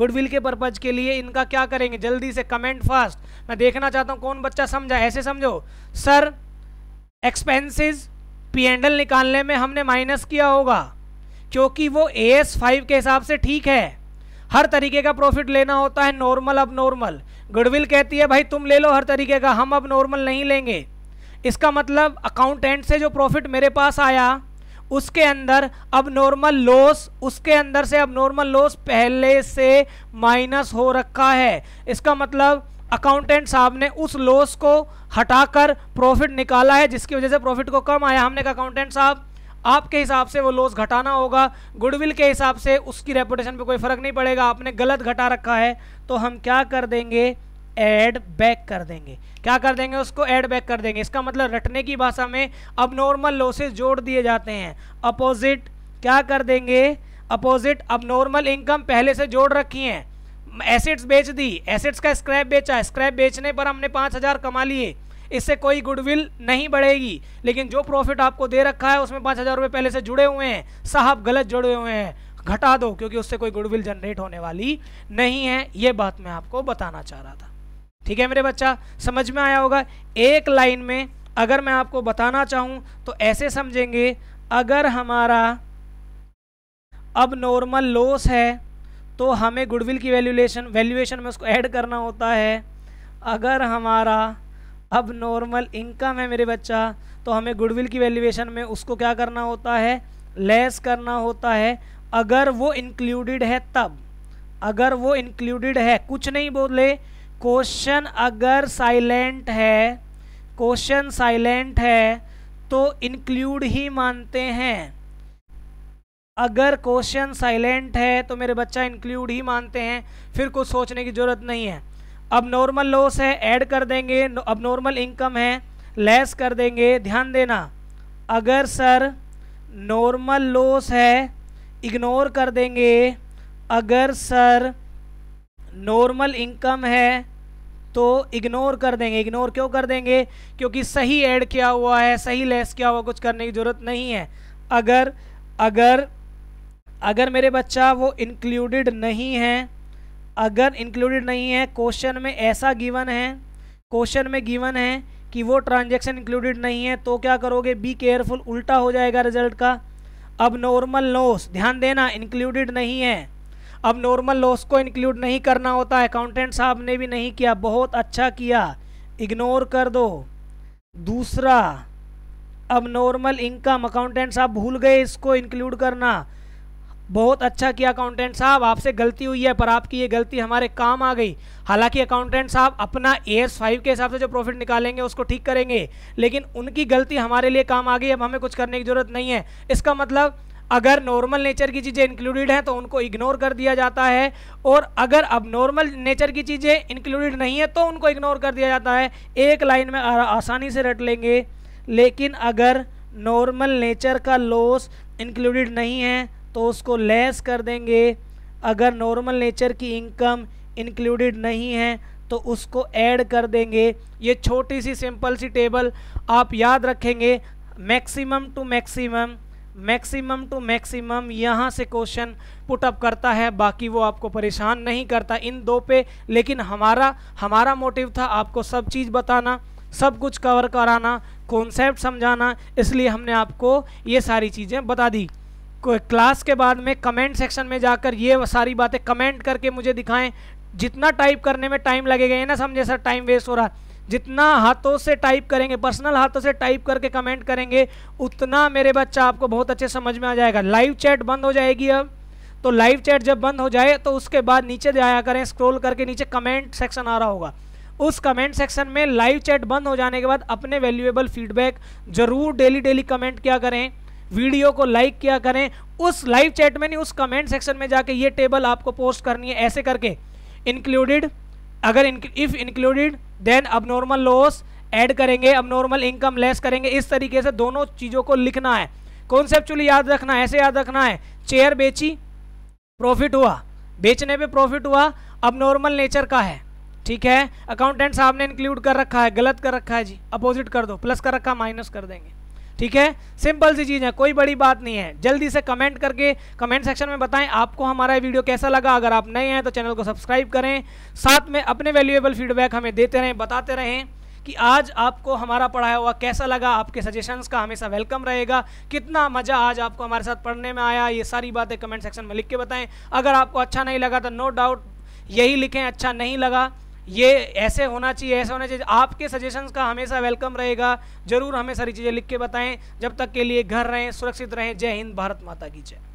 गुडविल के पर्पज के लिए इनका क्या करेंगे जल्दी से कमेंट फास्ट मैं देखना चाहता हूँ कौन बच्चा समझा ऐसे समझो सर एक्सपेंसिस पी एंडल निकालने में हमने माइनस किया होगा क्योंकि वो ए एस फाइव के हिसाब से ठीक है हर तरीके का प्रॉफिट लेना होता है नॉर्मल अब नॉर्मल गुडविल कहती है भाई तुम ले लो हर तरीके का हम अब नॉर्मल नहीं लेंगे इसका मतलब अकाउंटेंट से जो प्रॉफिट मेरे पास आया उसके अंदर अब नॉर्मल लॉस उसके अंदर से अब नॉर्मल लॉस पहले से माइनस हो रखा है इसका मतलब अकाउंटेंट साहब ने उस लॉस को हटाकर प्रॉफिट निकाला है जिसकी वजह से प्रॉफिट को कम आया हमने कहा अकाउंटेंट साहब आपके हिसाब से वो लॉस घटाना होगा गुडविल के हिसाब से उसकी रेपुटेशन पे कोई फर्क नहीं पड़ेगा आपने गलत घटा रखा है तो हम क्या कर देंगे एड बैक कर देंगे क्या कर देंगे उसको एड बैक कर देंगे इसका मतलब रटने की भाषा में अब नॉर्मल लॉसेज जोड़ दिए जाते हैं अपोजिट क्या कर देंगे अपोजिट अब नॉर्मल इनकम पहले से जोड़ रखी हैं एसेट्स बेच दी एसेट्स का स्क्रैप बेचा स्क्रैप बेचने पर हमने पाँच हज़ार कमा लिए इससे कोई गुडविल नहीं बढ़ेगी लेकिन जो प्रॉफिट आपको दे रखा है उसमें पाँच हज़ार रुपये पहले से जुड़े हुए हैं साहब गलत जुड़े हुए हैं घटा दो क्योंकि उससे कोई गुडविल जनरेट होने वाली नहीं है ये बात मैं आपको बताना चाह रहा था ठीक है मेरे बच्चा समझ में आया होगा एक लाइन में अगर मैं आपको बताना चाहूँ तो ऐसे समझेंगे अगर हमारा अब नॉर्मल लॉस है तो हमें गुडविल की वैल्यूशन वैल्यूएशन में उसको ऐड करना होता है अगर हमारा अब नॉर्मल इनकम है मेरे बच्चा तो हमें गुडविल की वैल्यूएशन में उसको क्या करना होता है लेस करना होता है अगर वो इंक्लूडेड है तब अगर वो इंक्लूडेड है कुछ नहीं बोले क्वेश्चन अगर साइलेंट है क्वेश्चन साइलेंट है तो इंक्लूड ही मानते हैं अगर क्वेश्चन साइलेंट है तो मेरे बच्चा इंक्लूड ही मानते हैं फिर कुछ सोचने की ज़रूरत नहीं है अब नॉर्मल लॉस है ऐड कर देंगे अब नॉर्मल इनकम है लेस कर देंगे ध्यान देना अगर सर नॉर्मल लॉस है इग्नोर कर देंगे अगर सर नॉर्मल इनकम है तो इग्नोर कर देंगे इग्नोर क्यों कर देंगे क्योंकि सही ऐड किया हुआ है सही लेस किया हुआ कुछ करने की ज़रूरत नहीं है अगर अगर अगर मेरे बच्चा वो इंक्लूडेड नहीं है अगर इंक्लूडेड नहीं है क्वेश्चन में ऐसा गिवन है क्वेश्चन में गिवन है कि वो ट्रांजेक्शन इंक्लूडेड नहीं है तो क्या करोगे बी केयरफुल उल्टा हो जाएगा रिजल्ट का अब नॉर्मल लॉस ध्यान देना इंक्लूडेड नहीं है अब नॉर्मल लॉस को इंक्लूड नहीं करना होता अकाउंटेंट साहब ने भी नहीं किया बहुत अच्छा किया इग्नोर कर दो दूसरा अब नॉर्मल इनकम अकाउंटेंट साहब भूल गए इसको इंक्लूड करना बहुत अच्छा किया अकाउंटेंट साहब आपसे गलती हुई है पर आपकी ये गलती हमारे काम आ गई हालांकि अकाउंटेंट साहब अपना एयर्स फाइव के हिसाब से जो प्रॉफिट निकालेंगे उसको ठीक करेंगे लेकिन उनकी गलती हमारे लिए काम आ गई अब हमें कुछ करने की ज़रूरत नहीं है इसका मतलब अगर नॉर्मल नेचर की चीज़ें इंक्लूडेड हैं तो उनको इग्नोर कर दिया जाता है और अगर अब नॉर्मल नेचर की चीज़ें इंक्लूडेड नहीं है तो उनको इग्नोर कर दिया जाता है एक लाइन में आसानी से रट लेंगे लेकिन अगर नॉर्मल नेचर का लॉस इंक्लूडेड नहीं है तो उसको लेस कर देंगे अगर नॉर्मल नेचर की इनकम इंक्लूडेड नहीं है तो उसको ऐड कर देंगे ये छोटी सी सिंपल सी टेबल आप याद रखेंगे maximum to maximum maximum to maximum यहाँ से क्वेश्चन पुटअप करता है बाकी वो आपको परेशान नहीं करता इन दो पे लेकिन हमारा हमारा मोटिव था आपको सब चीज़ बताना सब कुछ कवर कराना कॉन्सेप्ट समझाना इसलिए हमने आपको ये सारी चीज़ें बता दी क्लास के बाद में कमेंट सेक्शन में जाकर ये सारी बातें कमेंट करके मुझे दिखाएं जितना टाइप करने में टाइम लगेगा ये ना समझे सर टाइम वेस्ट हो रहा है जितना हाथों से टाइप करेंगे पर्सनल हाथों से टाइप करके कमेंट करेंगे उतना मेरे बच्चा आपको बहुत अच्छे समझ में आ जाएगा लाइव चैट बंद हो जाएगी अब तो लाइव चैट जब बंद हो जाए तो उसके बाद नीचे जाया करें स्क्रोल करके नीचे कमेंट सेक्शन आ रहा होगा उस कमेंट सेक्शन में लाइव चैट बंद हो जाने के बाद अपने वैल्यूएबल फीडबैक जरूर डेली डेली कमेंट किया करें वीडियो को लाइक किया करें उस लाइव चैट में नहीं उस कमेंट सेक्शन में जाके ये टेबल आपको पोस्ट करनी है ऐसे करके इंक्लूडेड अगर इफ इंक्लूडेड देन अब नॉर्मल लॉस एड करेंगे अब नॉर्मल इनकम लेस करेंगे इस तरीके से दोनों चीज़ों को लिखना है कॉन्सेप्चुअली याद रखना है ऐसे याद रखना है चेयर बेची प्रॉफिट हुआ बेचने पे प्रॉफिट हुआ अब नॉर्मल नेचर का है ठीक है अकाउंटेंट साहब ने इंक्लूड कर रखा है गलत कर रखा है जी अपोजिट कर दो प्लस कर रखा माइनस कर देंगे ठीक है सिंपल सी चीज़ है कोई बड़ी बात नहीं है जल्दी से कमेंट करके कमेंट सेक्शन में बताएं आपको हमारा वीडियो कैसा लगा अगर आप नए हैं तो चैनल को सब्सक्राइब करें साथ में अपने वैल्यूएबल फीडबैक हमें देते रहें बताते रहें कि आज आपको हमारा पढ़ाया हुआ कैसा लगा आपके सजेशंस का हमेशा वेलकम रहेगा कितना मज़ा आज आपको हमारे साथ पढ़ने में आया ये सारी बातें कमेंट सेक्शन में लिख के बताएं अगर आपको अच्छा नहीं लगा तो नो डाउट यही लिखें अच्छा नहीं लगा ये ऐसे होना चाहिए ऐसे होना चाहिए आपके सजेशंस का हमेशा वेलकम रहेगा जरूर हमें सारी चीज़ें लिख के बताएं जब तक के लिए घर रहें सुरक्षित रहें जय हिंद भारत माता की जय